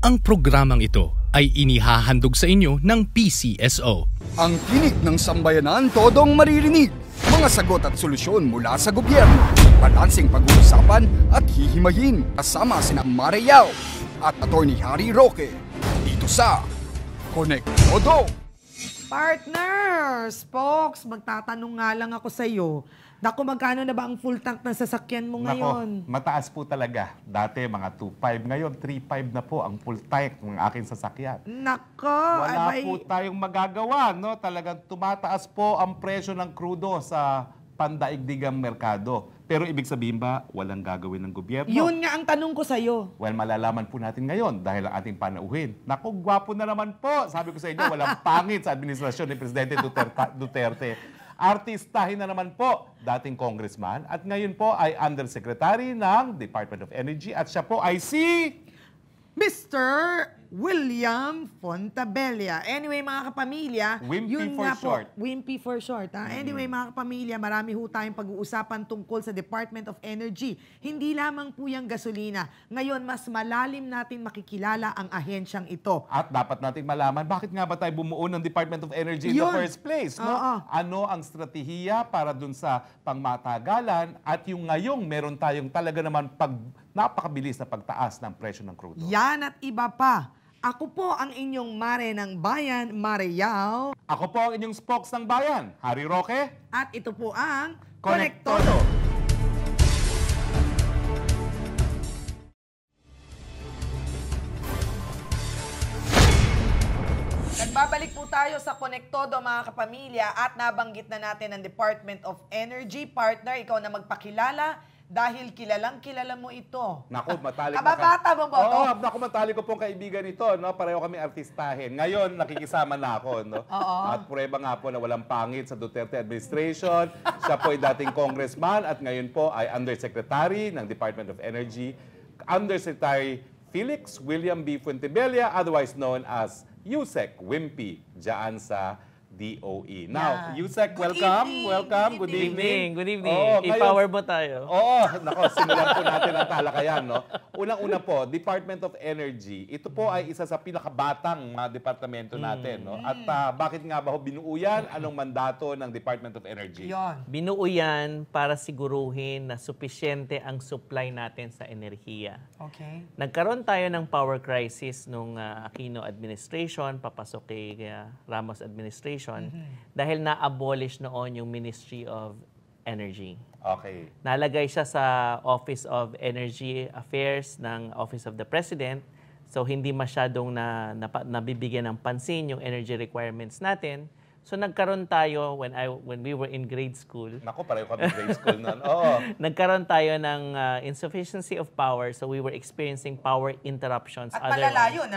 Ang programang ito ay inihahandog sa inyo ng PCSO. Ang tinig ng sambayanan todong maririnig. Mga sagot at solusyon mula sa gobyerno. Balansing pag-uusapan at hihimayin kasama sina Mariao at Attorney Harry Roque. Dito sa Connect Todo. Partner, Spokes, magtatanong nga lang ako sa iyo Naku, magkano na ba ang full tank ng sasakyan mo ngayon? Nako, mataas po talaga. Dati mga 2.5, ngayon 3.5 na po ang full tank ng aking sasakyan. Nako! Wala abay... po tayong magagawa, no? Talagang tumataas po ang presyo ng krudo sa pandaigdigang merkado. Pero ibig sabihin ba, walang gagawin ng gobyerno? Yun nga ang tanong ko sa'yo. Well, malalaman po natin ngayon dahil ang ating panauhin. Naku, gwapo na naman po. Sabi ko sa inyo, walang pangit sa administrasyon ni Presidente Duterte. Duterte. Artistahin na naman po, dating congressman at ngayon po ay undersecretary ng Department of Energy at siya po ay si... Mr. William Fontabella. Anyway, mga kapamilya, Wimpy yun for short. Po, Wimpy for short. Ha? Mm-hmm. Anyway, mm. mga kapamilya, marami ho tayong pag-uusapan tungkol sa Department of Energy. Hindi lamang po yung gasolina. Ngayon, mas malalim natin makikilala ang ahensyang ito. At dapat natin malaman, bakit nga ba tayo bumuo ng Department of Energy yun. in the first place? No? Uh-uh. Ano ang strategiya para dun sa pangmatagalan at yung ngayong meron tayong talaga naman pag napakabilis na pagtaas ng presyo ng crude Yan at iba pa ako po ang inyong mare ng bayan, Mare Yao. Ako po ang inyong spokes ng bayan, Harry Roque. At ito po ang Konektodo. Nagbabalik po tayo sa Konektodo mga kapamilya at nabanggit na natin ang Department of Energy. Partner, ikaw na magpakilala dahil kilalang kilala mo ito. Naku, matalik ka. Kababata mo ba ito? Oo, naku, matalik ko pong kaibigan ito. No? Pareho kami artistahin. Ngayon, nakikisama na ako. No? Oo. At prueba nga po na walang pangit sa Duterte administration. Siya po ay dating congressman at ngayon po ay undersecretary ng Department of Energy. Undersecretary Felix William B. Fuentebella, otherwise known as USEC Wimpy, dyan sa DOE. Now, yeah. Yusek, welcome. Evening. Welcome. Good, good evening. evening. Good evening. Oh, I-power mo tayo. Oo. Nako, simulan po natin ang talakayan. No? Unang-una po, Department of Energy. Ito po ay isa sa pinakabatang mga departamento mm. natin. Mm. No? At uh, bakit nga ba ho binuo yan? Anong mandato ng Department of Energy? Yon. Binuo yan para siguruhin na supisyente ang supply natin sa enerhiya. Okay. Nagkaroon tayo ng power crisis nung uh, Aquino administration, papasok kay uh, Ramos administration Corporation mm-hmm. dahil na-abolish noon yung Ministry of Energy. Okay. Nalagay siya sa Office of Energy Affairs ng Office of the President. So hindi masyadong na, na, nabibigyan ng pansin yung energy requirements natin. So nagkaroon tayo when I when we were in grade school. Nako, pareho kami grade school noon. Oo. nagkaroon tayo ng uh, insufficiency of power so we were experiencing power interruptions At other malala yun,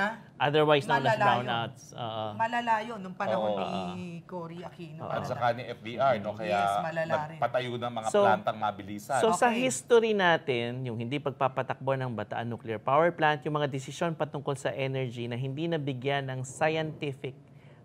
Otherwise known as brownouts. Uh, malala nung panahon Oo. ni Cory Aquino. At saka ni FBR, no? Kaya Yes, malala ng mga So- plantang mabilisan. So sa history natin, yung hindi pagpapatakbo ng Bataan Nuclear Power Plant, yung mga desisyon patungkol sa energy na hindi nabigyan ng scientific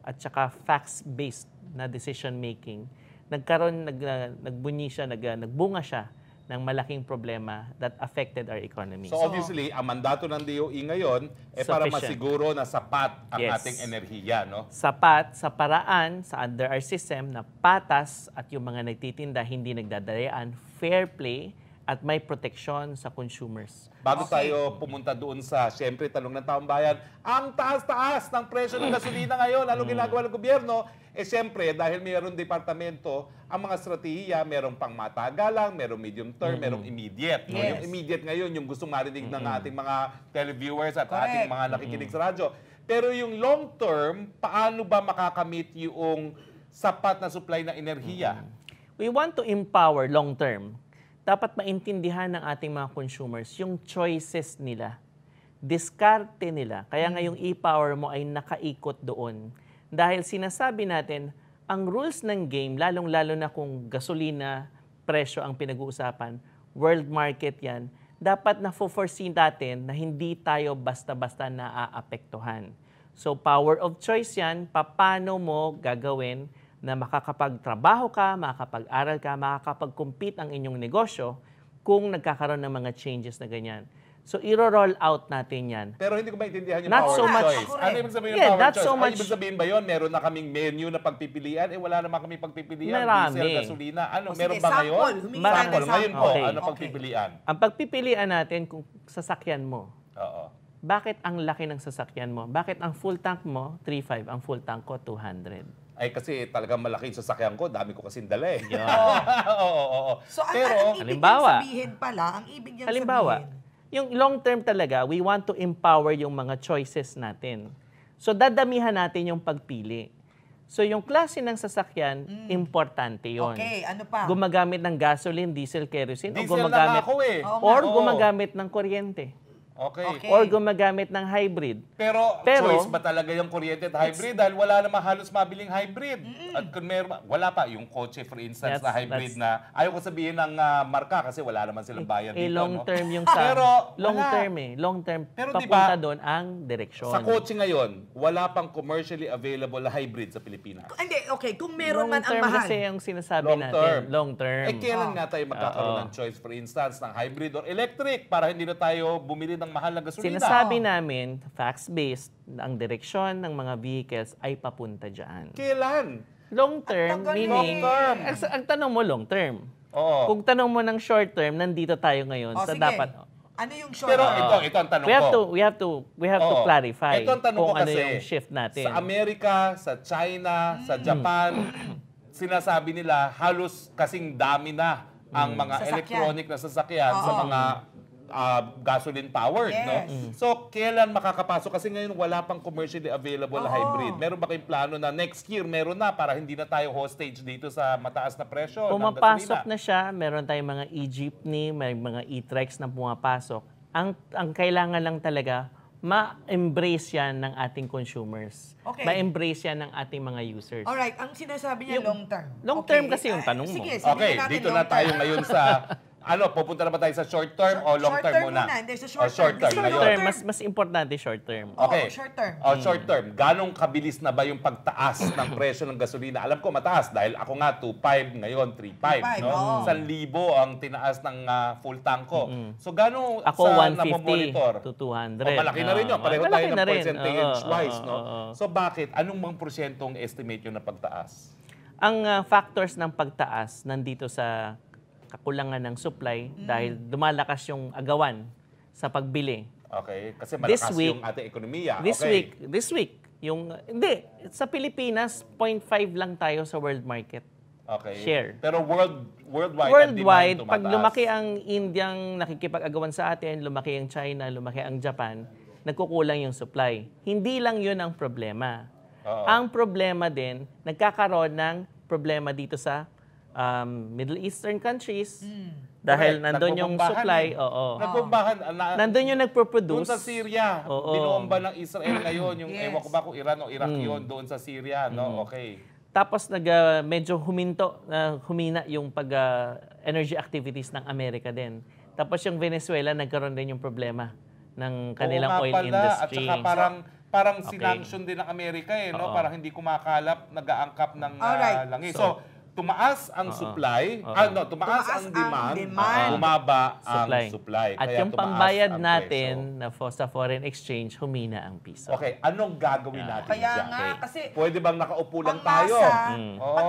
at saka facts-based na decision making, nagkaroon, nag, uh, nagbunyi siya, nag, uh, nagbunga siya ng malaking problema that affected our economy. So, obviously, ang mandato ng DOE ngayon eh para masiguro na sapat ang yes. ating enerhiya, no? Sapat sa paraan sa under our system na patas at yung mga nagtitinda hindi nagdadayaan, fair play, at may protection sa consumers. Bago okay. tayo pumunta doon sa, siyempre, talong ng taong bayan, ang taas-taas ng presyo ng mm. gasolina ngayon, anong mm. ginagawa ng gobyerno? Eh siyempre, dahil mayroong departamento, ang mga strategiya, merong pang matagalang, merong medium term, mm-hmm. merong immediate. Yes. Yung immediate ngayon, yung gustong marinig mm-hmm. ng ating mga televiewers at Correct. ating mga nakikinig mm-hmm. sa radyo. Pero yung long term, paano ba makakamit yung sapat na supply ng enerhiya? Mm-hmm. We want to empower long term dapat maintindihan ng ating mga consumers yung choices nila, diskarte nila. Kaya nga yung e-power mo ay nakaikot doon. Dahil sinasabi natin, ang rules ng game, lalong-lalo na kung gasolina, presyo ang pinag-uusapan, world market yan, dapat na foreseen natin na hindi tayo basta-basta naaapektuhan. So power of choice yan, paano mo gagawin na makakapagtrabaho ka, makakapag-aral ka, makakapag-compete ang inyong negosyo kung nagkakaroon ng mga changes na ganyan. So, i roll out natin yan. Pero hindi ko maintindihan yung not power so much, choice. Ako, ano ibig sabihin yeah, ng power choice? So much, ano ibig sabihin ba yun? Meron na kaming menu na pagpipilian? Eh, wala naman kami pagpipilian. Marami. Diesel, gasolina. Ano, o, meron sige, ba sample, ngayon? Sample. Sample. Ngayon po, ano okay. ano pagpipilian? Okay. Ang pagpipilian natin kung sasakyan mo. Oo. Bakit ang laki ng sasakyan mo? Bakit ang full tank mo, 3.5, ang full tank ko, 200? ay kasi talagang malaki yung sasakyan ko, dami ko kasi dala eh. Yeah. oo, oo, oo. So, Pero, ang, ang ibig halimbawa, sabihin pala, ang ibig niyang halimbawa, sabihin. Yung long term talaga, we want to empower yung mga choices natin. So, dadamihan natin yung pagpili. So, yung klase ng sasakyan, mm. importante yon. Okay, ano pa? Gumagamit ng gasoline, diesel, kerosene, diesel o gumagamit, ako eh. or oh. gumagamit ng kuryente. Okay. okay. Or gumagamit ng hybrid. Pero, Pero choice ba talaga yung kuryente at hybrid? Dahil wala namang halos mabiling hybrid. mm At kung meron, wala pa. Yung kotse, for instance, that's, na hybrid na, ayaw ko sabihin ng uh, marka kasi wala naman silang eh, bayan eh, dito. Eh, long no? term yung sa... Pero, long wala. term eh. Long term. Pero papunta diba, doon ang direksyon. Sa kotse ngayon, wala pang commercially available na hybrid sa Pilipinas. Hindi, okay. Kung meron long man ang mahal. Long term kasi yung sinasabi long natin. Term. Long term. Eh, kailan oh. nga tayo ah. magkakaroon uh -oh. ng choice, for instance, ng hybrid or electric para hindi na tayo bumili ng ng mahal na gasolina. Sinasabi namin, facts-based, ang direksyon ng mga vehicles ay papunta dyan. Kailan? Long term, meaning... Long term. Ang, ang tanong mo, long term. Oo. Kung tanong mo ng short term, nandito tayo ngayon. O, oh, sa sige. dapat... Ano yung short term? Pero ito, ito ang tanong we have ko. To, we have to, we have Oo. to clarify ito ang tanong kung ko ano kasi, ano yung shift natin. Sa Amerika, sa China, mm. sa Japan, sinasabi nila halos kasing dami na ang mm. mga sasakyan. electronic na sasakyan Oo. sa mga uh, gasoline powered, yes. no? Mm. So, kailan makakapasok? Kasi ngayon wala pang commercially available Oo. hybrid. Meron ba kayong plano na next year meron na para hindi na tayo hostage dito sa mataas na presyo? Pumapasok na siya. Meron tayong mga e-jeepney, may mga e-trikes na pumapasok. Ang, ang kailangan lang talaga, ma-embrace yan ng ating consumers. Okay. Ma-embrace yan ng ating mga users. Alright, ang sinasabi niya long term. Long okay. term kasi yung ah, tanong uh, mo. Sige, okay, dito na tayo ngayon sa ano, pupunta na ba tayo sa short term short, o long term, term muna? muna. There's a oh, short, term. term. Short term, mas, mas importante short term. Okay. Oh, short term. Oh, short term. Ganong kabilis na ba yung pagtaas ng presyo ng gasolina? Alam ko mataas dahil ako nga 2.5 ngayon, 3.5. No? Oh. 1,000 ang tinaas ng uh, full tank ko. Mm-hmm. So gano'ng ako, sa 150 to 200. O, malaki na rin yun. Pareho malaki tayo ng percentage-wise. No? So bakit? Anong mga prosyentong estimate yun na pagtaas? Ang uh, factors ng pagtaas nandito sa kakulangan ng supply mm. dahil dumalakas yung agawan sa pagbili. Okay, kasi malakas this week, yung ating ekonomiya. This okay. week, this week, yung hindi sa Pilipinas 0.5 lang tayo sa world market. Okay. Share. Pero world worldwide worldwide pag lumaki ang Indiang nakikipag-agawan sa atin, lumaki ang China, lumaki ang Japan, nagkukulang yung supply. Hindi lang 'yun ang problema. Uh-oh. Ang problema din, nagkakaroon ng problema dito sa um, Middle Eastern countries mm. dahil Correct. nandun yung supply. Eh. Oo. Nagbombahan. Na, nandun yung nagpo-produce. Doon sa Syria. Oo. Binomba ng Israel ngayon. Yung yes. ewan ko ba kung Iran o Iraq mm. yun doon sa Syria. No? Mm. Okay. Tapos nag, uh, medyo huminto, uh, humina yung pag-energy uh, activities ng Amerika din. Tapos yung Venezuela, nagkaroon din yung problema ng kanilang Oo, oil pala. industry. At saka parang parang okay. sinanction din ng Amerika eh, no? Oo. Parang hindi kumakalap, nag-aangkap ng uh, langis. So, so tumaas ang Oo. supply, Oo. ano, tumaas, Tumaas ang ang demand, demand. bumaba ang supply. At Kaya yung pambayad ang natin na for, sa foreign exchange, humina ang piso. Okay, anong gagawin natin Kaya dyan? nga, kasi- Pwede bang nakaupo lang tayo? Pagmasa, mm. Oo. Pag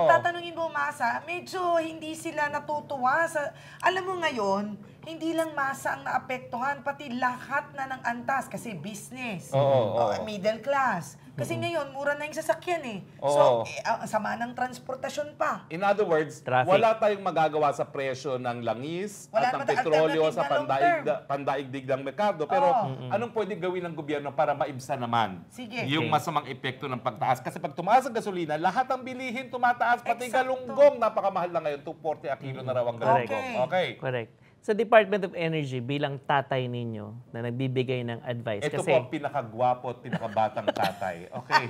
mo masa, medyo hindi sila natutuwa sa alam mo ngayon, hindi lang masa ang naapektuhan, pati lahat na ng antas kasi business. Oo, oo. middle class. Kasi mm-hmm. ngayon, mura na yung sasakyan eh. Oo. So, eh, ang sama ng transportasyon pa. In other words, Traffic. wala tayong magagawa sa presyo ng langis wala at ng petrolyo sa pandaigdig ng merkado. Pero Oo. anong pwede gawin ng gobyerno para maibsa naman Sige. yung okay. masamang epekto ng pagtaas? Kasi pag tumaas ang gasolina, lahat ang bilihin tumataas, pati Exacto. galunggong, napakamahal na ngayon, 240 a kilo mm-hmm. na raw ang galunggong. Okay. okay. Correct sa Department of Energy bilang tatay ninyo na nagbibigay ng advice. Ito kasi, po ang pinakagwapo at pinakabatang tatay. Okay.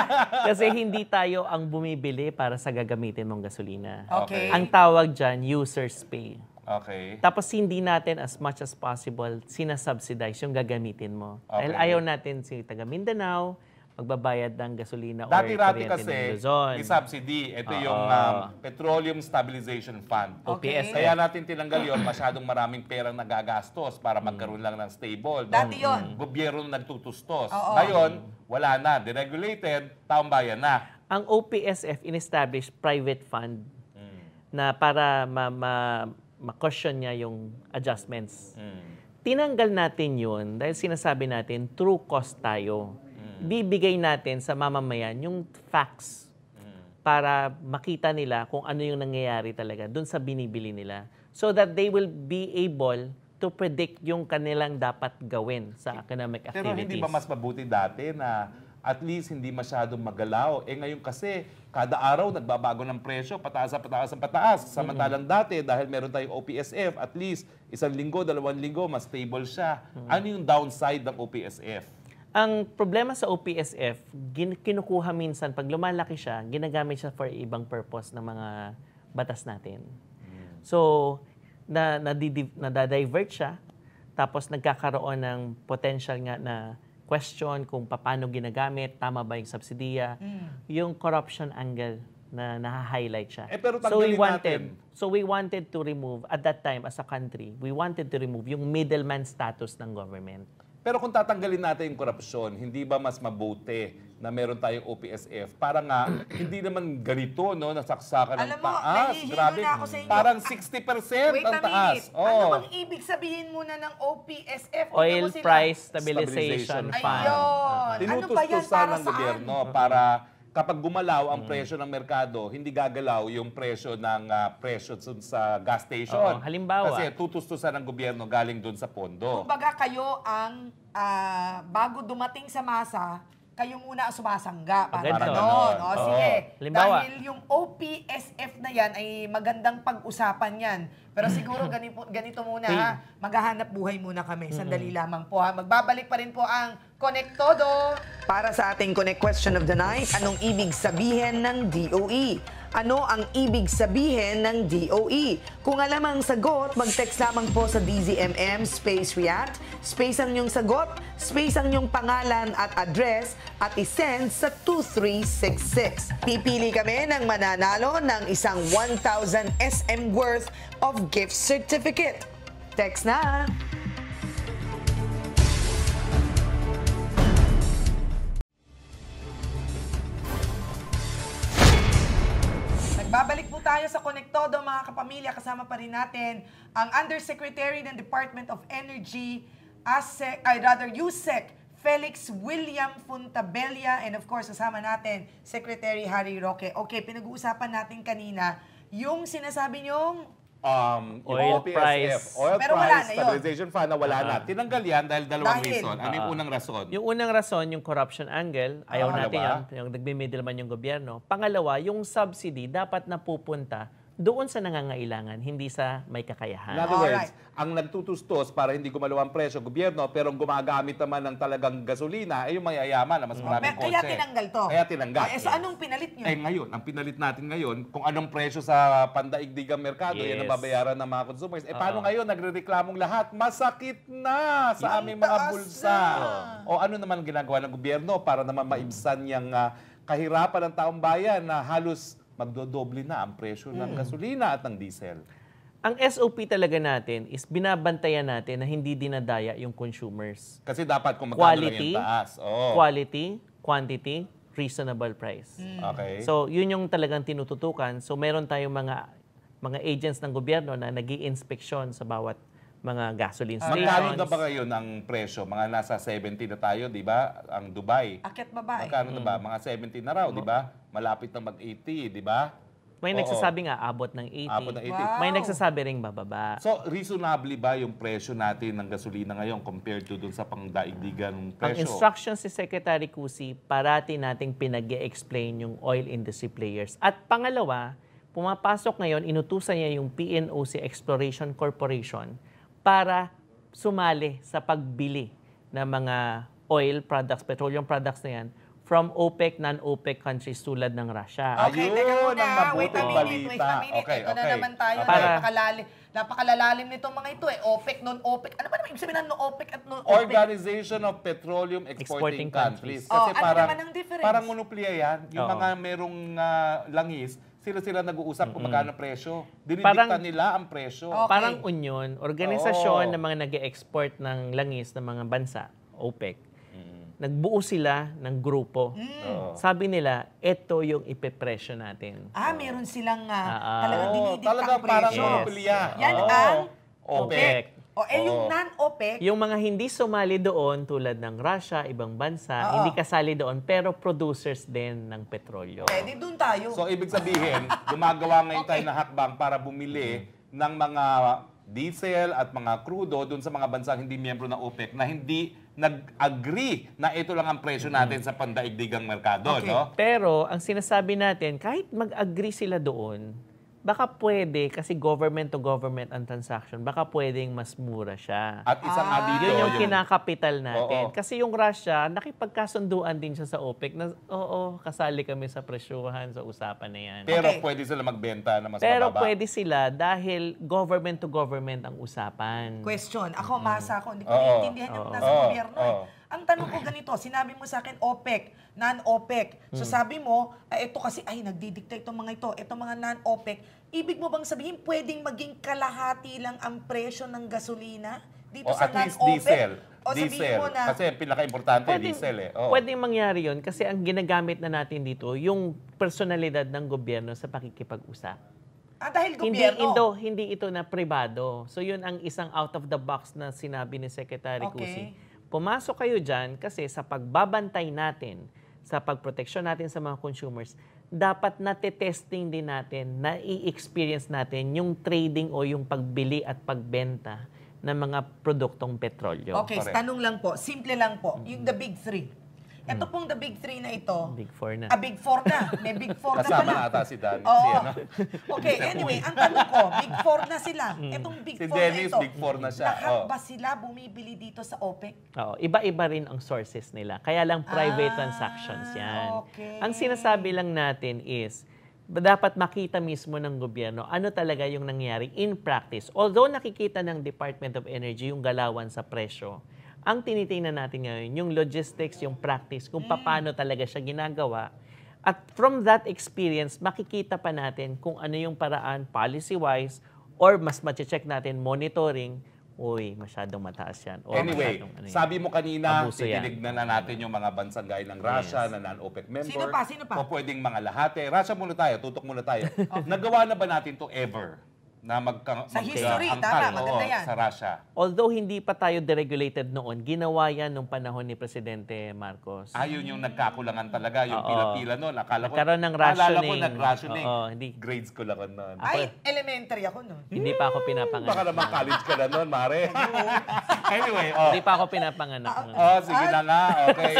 kasi hindi tayo ang bumibili para sa gagamitin mong gasolina. Okay. Ang tawag dyan, user's pay. Okay. Tapos hindi natin as much as possible sinasubsidize yung gagamitin mo. Okay. Dahil ayaw natin si taga Mindanao, magbabayad ng gasolina Dati or dati kasi, ng Luzon. may subsidy. Ito Oo. yung um, Petroleum Stabilization Fund. Okay. PSF. Kaya natin tinanggal yon masyadong maraming perang nagagastos para magkaroon lang ng stable. Dati yun. Gobyerno na nagtutustos. Oo. Ngayon, wala na. Deregulated, taong bayan na. Ang OPSF in-establish private fund hmm. na para ma- ma- ma-caution niya yung adjustments. Hmm. Tinanggal natin yun dahil sinasabi natin true cost tayo bibigay natin sa mamamayan yung facts para makita nila kung ano yung nangyayari talaga doon sa binibili nila so that they will be able to predict yung kanilang dapat gawin sa economic activities. Pero hindi ba mas mabuti dati na at least hindi masyadong magalaw? Eh ngayon kasi, kada araw nagbabago ng presyo, pataas ang pataas ang pataas. Samantalang mm-hmm. dati, dahil meron tayong OPSF, at least isang linggo, dalawang linggo, mas stable siya. Mm-hmm. Ano yung downside ng OPSF? Ang problema sa OPSF, gin- kinukuha minsan, pag lumalaki siya, ginagamit siya for ibang purpose ng mga batas natin. Hmm. So, na, na, nadidivert siya, tapos nagkakaroon ng potential nga na question kung paano ginagamit, tama ba yung subsidiya, mm. yung corruption angle na nahahighlight siya. Eh, pero so we wanted, natin. so we wanted to remove at that time as a country, we wanted to remove yung middleman status ng government. Pero kung tatanggalin natin yung korupsyon, hindi ba mas mabuti na meron tayong OPSF para nga hindi naman ganito no nasaksakan Alam ng mo, taas. Grabe. na ako sa inyo. Parang 60% ah, Wait ang taas. minute. Ano oh. bang ibig sabihin muna ng OPSF? Oil price Stabilization stabilization fund. Ayun. Ano ba yan? Para ng saan? gobyerno para kapag gumalaw ang mm. presyo ng merkado, hindi gagalaw yung presyo ng uh, presyo sa gas station. Oo, halimbawa. Kasi tutustusan ng gobyerno galing doon sa pondo. Kumbaga kayo ang ah, bago dumating sa masa, kayo muna ang sumasangga. Parang Agad, no? O, Oo. sige. Halimbawa. Dahil yung OPSF na yan ay magandang pag-usapan yan. Pero siguro ganito, ganito muna ha. Maghahanap buhay muna kami. Sandali lamang po ha. Magbabalik pa rin po ang Connect todo. Para sa ating Connect Question of the Night, anong ibig sabihin ng DOE? Ano ang ibig sabihin ng DOE? Kung alam ang sagot, mag-text lamang po sa DZMM Space React. Space ang inyong sagot, space ang inyong pangalan at address at isend sa 2366. Pipili kami ng mananalo ng isang 1,000 SM worth of gift certificate. Text na! tayo sa Konektodo mga kapamilya. Kasama pa rin natin ang Undersecretary ng Department of Energy, ASEC, ay rather USEC, Felix William Funtabella and of course kasama natin Secretary Harry Roque. Okay, pinag-uusapan natin kanina yung sinasabi niyong um, oil OPSF, price. Oil Pero price, na stabilization fund na wala uh-huh. na. Tinanggal yan dahil dalawang dahil, reason. Ano yung uh, unang rason? Yung unang rason, yung corruption angle, ayaw uh, natin diba? yan, yung nagbe-middleman yung gobyerno. Pangalawa, yung subsidy dapat napupunta doon sa nangangailangan, hindi sa may kakayahan. In other words, Alright. ang nagtutustos para hindi gumalaw ang presyo, gobyerno, pero ang gumagamit naman ng talagang gasolina, ay eh, yung mayayaman na mas mm. maraming kotse. Kaya tinanggal to. Kaya tinanggal. Ay, eh, so anong pinalit nyo? Eh ngayon, ang pinalit natin ngayon, kung anong presyo sa pandaigdigang merkado, Yes. yan ang babayaran ng mga consumers. Eh paano ngayon, nagre-reklamong lahat? Masakit na sa aming mga bulsa. na. O ano naman ang ginagawa ng gobyerno para naman maibsan yung ah, kahirapan ng taong bayan na halos magdodoble na ang presyo ng mm. gasolina at ng diesel. Ang SOP talaga natin is binabantayan natin na hindi dinadaya yung consumers. Kasi dapat kung quality, lang yung taas. Oh. Quality, quantity, reasonable price. Mm. Okay. So, yun yung talagang tinututukan. So, meron tayong mga mga agents ng gobyerno na nag inspeksyon sa bawat mga gasoline stations. Magkano na ba kayo ng presyo? Mga nasa 70 na tayo, di ba? Ang Dubai. Akit baba eh. Magkano na ba? Mm. Mga 70 na raw, di ba? Malapit na mag-80, di ba? May Oo. nagsasabi nga, abot ng 80. Abot ng 80. Wow. May nagsasabi rin bababa. So, reasonably ba yung presyo natin ng gasolina ngayon compared to dun sa pangdaigdigan presyo? Ang instruction si Secretary Cusi, parati nating pinag explain yung oil industry players. At pangalawa, pumapasok ngayon, inutusan niya yung PNOC Exploration Corporation para sumali sa pagbili ng mga oil products, petroleum products na yan, from OPEC, non-OPEC countries tulad ng Russia. Okay, Ayun, teka muna. Wait a minute, wait a minute. Okay, Ito okay. na naman tayo. Para, Napakalalim, napakalalalim nitong mga ito eh. OPEC, non-OPEC. Ano ba naman ibig sabihin ng non-OPEC at non-OPEC? Organization of Petroleum Exporting, Exporting Countries. countries. Kasi oh, ano parang, ano naman ang difference? Parang monoplia yan. Yung Oo. mga merong uh, langis, sila-sila nag-uusap kung magkano presyo. Dinidikta nila ang presyo. Okay. Parang union, organisasyon Oo. ng mga nag e export ng langis ng mga bansa, OPEC. Nagbuo sila ng grupo. Mm. Oo. Sabi nila, ito yung ipepresyo natin. Ah, meron silang ah, ah, ah. talagang Oo, dinidikta talaga ang parang presyo. Yes. Yan Oo. ang OPEC. O, oh, eh, Oo. yung non-OPEC, Yung mga hindi sumali doon tulad ng Russia, ibang bansa, Oo. hindi kasali doon pero producers din ng petrolyo. pwede doon tayo. So, ibig sabihin, gumagawa ngayon tayo na hakbang para bumili mm-hmm. ng mga diesel at mga crudo doon sa mga bansang hindi miyembro ng OPEC na hindi nag-agree na ito lang ang presyo mm-hmm. natin sa pandaigdigang merkado, Okay. no? Pero ang sinasabi natin, kahit mag-agree sila doon, baka pwede, kasi government to government ang transaction, baka pwedeng mas mura siya. At isang ah. dito. Yun yung, kinakapital natin. Oo. Kasi yung Russia, ah, nakipagkasunduan din siya sa OPEC na, oo, kasali kami sa presyuhan, sa usapan na yan. Pero okay. pwede sila magbenta na mas Pero mababa. pwede sila dahil government to government ang usapan. Question. Ako, mm. masa ako, hindi ko oh. naiintindihan yung nasa gobyerno. Eh. Ang tanong ko ganito, sinabi mo sa akin OPEC, non-OPEC. So hmm. sabi mo, ay, ah, ito kasi, ay, nagdidikta itong mga ito, itong mga non-OPEC. Ibig mo bang sabihin, pwedeng maging kalahati lang ang presyo ng gasolina? Dito o sa at least diesel. O diesel. na, kasi pinaka-importante, diesel eh. Oo. Pwedeng mangyari yun kasi ang ginagamit na natin dito, yung personalidad ng gobyerno sa pakikipag-usap. Ah, dahil gobyerno? Hindi ito, hindi ito na pribado. So yun ang isang out of the box na sinabi ni Secretary okay. Cusi Pumasok kayo dyan kasi sa pagbabantay natin, sa pagproteksyon natin sa mga consumers, dapat natetesting din natin, na-experience natin yung trading o yung pagbili at pagbenta ng mga produktong petrolyo. Okay, Correct. tanong lang po, simple lang po, yung mm-hmm. the big three. Ito hmm. pong the big three na ito. Big four na. A ah, big four na. May big four na pala. Kasama ata si Dan. Oo. Si, ano? Okay, anyway, ang tanong ko, big four na sila. Itong hmm. big si four Dennis, na ito. big four na siya. Lahat oh. ba sila bumibili dito sa OPEC? Oo. Iba-iba rin ang sources nila. Kaya lang private ah, transactions yan. Okay. Ang sinasabi lang natin is, dapat makita mismo ng gobyerno ano talaga yung nangyari in practice. Although nakikita ng Department of Energy yung galawan sa presyo, ang tinitingnan natin ngayon, yung logistics, yung practice, kung mm. paano talaga siya ginagawa. At from that experience, makikita pa natin kung ano yung paraan policy-wise or mas mache-check natin monitoring uy, masyadong mataas yan. O, anyway, masyadong, ano yan. sabi mo kanina, titinig na natin yung mga bansang gaya ng Russia yes. na non-OPEC member. Sino pa? Sino pa? O pwedeng mga lahate. Eh. Russia muna tayo, tutok muna tayo. okay. Nagawa na ba natin to ever? na magka, sa history, angkal, maganda yan. sa Russia. Although hindi pa tayo deregulated noon, ginawa yan nung panahon ni Presidente Marcos. Ayun ah, yung nagkakulangan talaga, yung pila-pila noon. Akala ko, ng rationing. Akala ko nag-rationing. Oo, hindi. Grades ko lang noon. Ay, eh. elementary ako noon. Hindi pa ako pinapanganak. Baka naman college ka na noon, Mare. anyway, oh. Hindi pa ako pinapanganak noon. Oh, sige na nga, okay.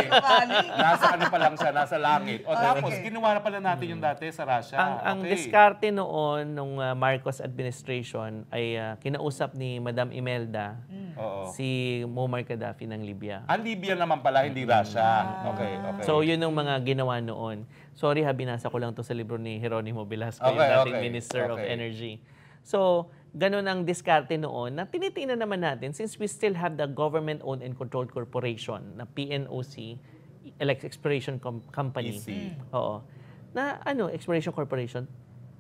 nasa ano pa lang siya, nasa langit. O tapos, ginawa na pala natin yung dati sa Russia. Ang, ang diskarte noon, nung ah, Marcos administration, administration ay ah, kinausap ni Madam Imelda mm. Oo. si Muammar Gaddafi ng Libya. Ang ah, Libya naman pala, hindi Russia. Ah. Okay, okay. So, yun yung mga ginawa noon. Sorry ha, binasa ko lang to sa libro ni Jeronimo Velasco, Okay, yung dating okay, Minister of Energy. So, ganun ang diskarte noon na tinitingnan naman natin since we still have the government-owned and controlled corporation na PNOC, Elect Exploration Com- Company. EC. Oo. Na ano, Exploration Corporation,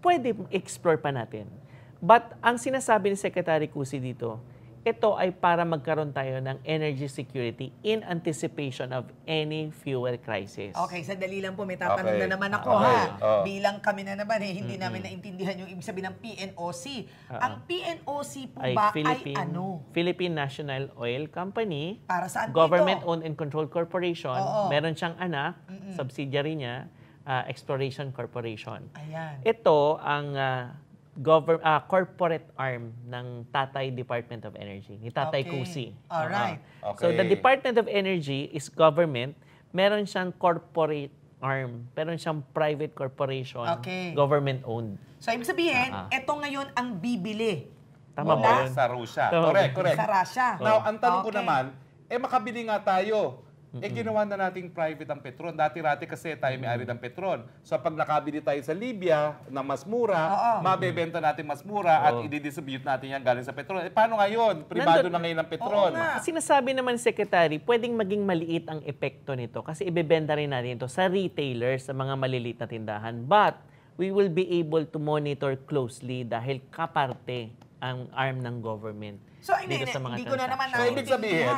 pwede explore pa natin. But ang sinasabi ni Secretary Cusi dito, ito ay para magkaroon tayo ng energy security in anticipation of any fuel crisis. Okay, sandali lang po, may tatanong okay. na naman ako okay. ha. Oh. Bilang kami na naman eh, hindi mm-hmm. namin naintindihan yung ibig sabihin ng PNOC. Uh-huh. Ah. Ang PNOC po ay ba Philippine, ay ano? Philippine National Oil Company. Para saan Government-owned and controlled corporation. Oo. Meron siyang anak, Mm-mm. subsidiary niya, uh, Exploration Corporation. Ayan. Ito ang... Uh, government uh, ah, corporate arm ng Tatay Department of Energy, ni Tatay okay. Kusi. Alright. uh Okay. So the Department of Energy is government. Meron siyang corporate arm. Meron siyang private corporation, okay. government-owned. So ibig sabihin, uh-huh. Ah, ito ah. ngayon ang bibili. Tama ba? Sa Russia. Correct, correct. Sa Russia. Now, ang tanong okay. ko naman, eh makabili nga tayo Mm-hmm. Eh ginawa na nating private ang Petron. Dati-dati kasi tayo may-ari ng Petron. So pag nakabili tayo sa Libya na mas mura, Oo. mabebenta natin mas mura at Oo. i-distribute natin yan galing sa Petron. Eh paano ngayon? Pribado Nandun- na ngayon ang Petron. Oo nga. Sinasabi naman Secretary, pwedeng maging maliit ang epekto nito kasi ibebenta rin natin ito sa retailers, sa mga maliliit na tindahan. But we will be able to monitor closely dahil kaparte ang arm ng government. So, hindi, dito sa mga hindi ko na naman So, ibig sabihin,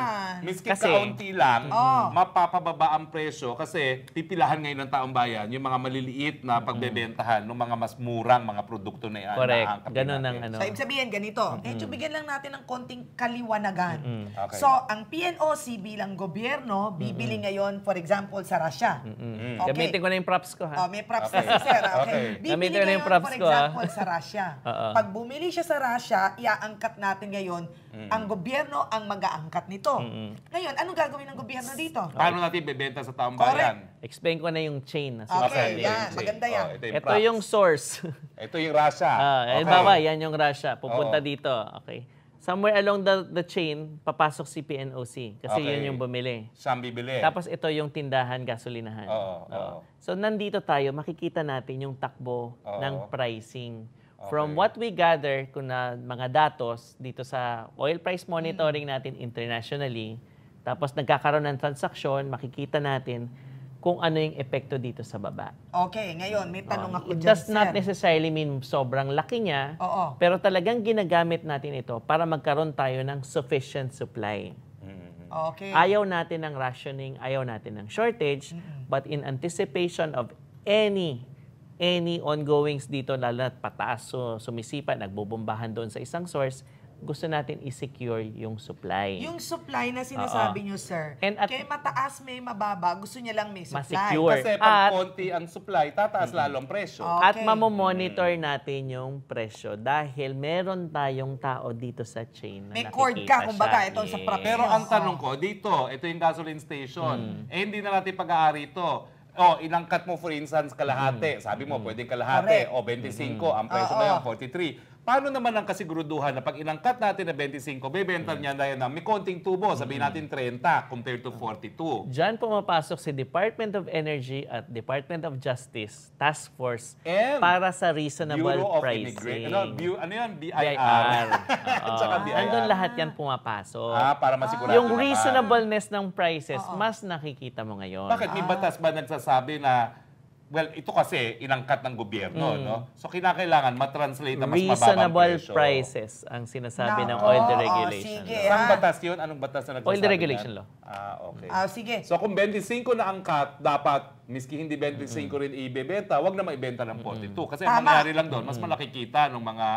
miski kasi, kaunti lang, mm-hmm. oh. mapapababa ang presyo kasi pipilahan ngayon ng taong bayan yung mga maliliit na mm-hmm. pagbebentahan ng mga mas murang mga produkto na yan. Correct. Na Ganun ang ano. So, ibig sabihin, ganito, mm-hmm. eh, bigyan lang natin ng konting kaliwanagan. Mm-hmm. Okay. So, ang PNOC bilang gobyerno, bibili mm-hmm. ngayon, for example, sa Russia. Mm-hmm. Okay. Gamitin ko na yung props ko, ha? Oh, may props okay. na si Sarah. Okay. okay. Bibili Gamitin ngayon, na yung props for example, ko, sa Russia. Pag bumili siya sa Russia, iaangkat natin ngayon Mm. Ang gobyerno ang mag-aangkat nito. Mm-hmm. Ngayon, anong gagawin ng gobyerno dito? Paano natin bebenta sa taong bayan? Explain ko na yung chain. Na okay, okay, yan. Maganda yan. Oh, ito, yung ito yung source. ito yung Russia. Ah, okay. Bawa, yan yung Russia. Pupunta oh. dito. Okay. Somewhere along the, the chain, papasok si PNOC. Kasi okay. yun yung bumili. Saan bibili? Tapos ito yung tindahan, gasolinahan. oh, oh. So nandito tayo, makikita natin yung takbo oh. ng pricing. From what we gather kung na mga datos dito sa oil price monitoring mm. natin internationally, tapos nagkakaroon ng transaksyon, makikita natin kung ano yung epekto dito sa baba. Okay, ngayon may tanong um, ako it dyan. It does not necessarily mean sobrang laki niya, Oo. pero talagang ginagamit natin ito para magkaroon tayo ng sufficient supply. Mm-hmm. Okay. Ayaw natin ng rationing, ayaw natin ng shortage, mm-hmm. but in anticipation of any any ongoings dito, lalo na pataas so, sumisipa, nagbobombahan doon sa isang source, gusto natin i-secure yung supply. Yung supply na sinasabi Oo. nyo, sir. And at, Kaya mataas may mababa, gusto niya lang may supply. Masecure. Kasi pag at, konti ang supply, tataas mm-hmm. lalo presyo. Okay. At mamomonitor natin yung presyo dahil meron tayong tao dito sa chain na may cord ka, kumbaga, ito sa prop. Pero ang tanong ko, dito, ito yung gasoline station, mm. eh hindi na natin pag-aari ito Oh, ilang cut mo for instance kalahati. Mm. Sabi mo, pwedeng kalahati. O, 25. Mm-hmm. Ang presyo ngayon, 43. Paano naman ang kasiguruduhan na pag inangkat natin na 25, bebenta niya na yan ng may konting tubo, sabihin mm. natin 30 compared to 42. Ah. Diyan pumapasok si Department of Energy at Department of Justice Task Force And para sa reasonable Bureau pricing. Ano, Bu- ano yan? BIR. BIR. BIR. Andun lahat yan pumapasok. Ah, para masigurado Yung reasonableness ng prices, mas nakikita mo ngayon. Bakit may ah. batas ba nagsasabi na well, ito kasi inangkat ng gobyerno, mm. no? So kinakailangan ma-translate na mas Reasonable mababang presyo. prices ang sinasabi no, ng oil oh, regulation. Oh, sige, law. Ah. Saan batas 'yun? Anong batas na nagsasabi? Oil regulation yan? law. Ah, okay. Ah, sige. So kung 25 na angkat, dapat miski hindi 25 mm-hmm. rin ibebenta, wag na maibenta ng 42 kasi Tama. mangyari lang doon, mas malaki kita ng mga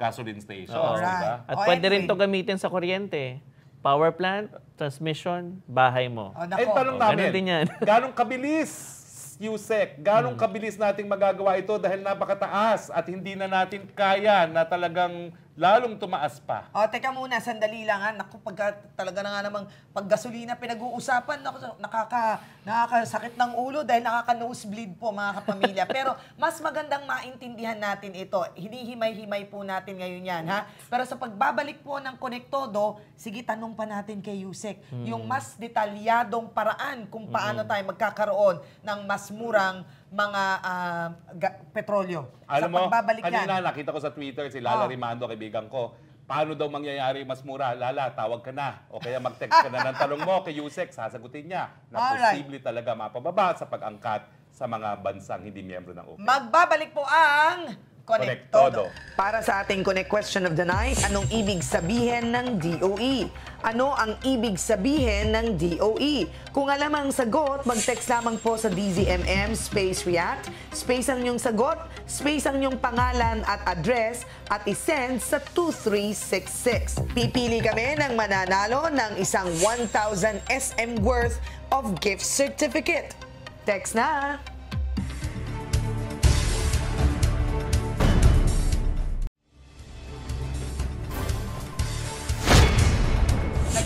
gasoline stations, oh, right. diba? At oh, pwede rin 'to gamitin sa kuryente power plant, transmission, bahay mo. Oh, eh, tanong oh, namin, ganun din yan. ganong kabilis Yusek, ganong hmm. kabilis nating magagawa ito dahil napakataas at hindi na natin kaya na talagang lalong tumaas pa. O, oh, teka muna, sandali lang ha. Naku, pagka, talaga na nga namang paggasolina pinag-uusapan, naku, nakaka, nakakasakit ng ulo dahil nakaka-nosebleed po mga kapamilya. Pero mas magandang maintindihan natin ito. Hinihimay-himay po natin ngayon yan ha. Pero sa pagbabalik po ng Konektodo, sige tanong pa natin kay Yusek, hmm. yung mas detalyadong paraan kung paano hmm. tayo magkakaroon ng mas murang mga uh, petrolyo. Alam sa mo, kanina nakita ko sa Twitter si Lala oh. Rimando, kaibigan ko, paano daw mangyayari mas mura? Lala, tawag ka na. O kaya mag-text ka na ng tanong mo kay Yusek, sasagutin niya na Alright. posible talaga mapababa sa pag-angkat sa mga bansang hindi miyembro ng OPEC. Magbabalik po ang Connect Todo. Para sa ating Connect Question of the Night, anong ibig sabihin ng DOE? Ano ang ibig sabihin ng DOE? Kung alam ang sagot, mag-text lamang po sa DZMM space react, space ang inyong sagot, space ang inyong pangalan at address at isend sa 2366. Pipili kami ng mananalo ng isang 1,000 SM worth of gift certificate. Text na!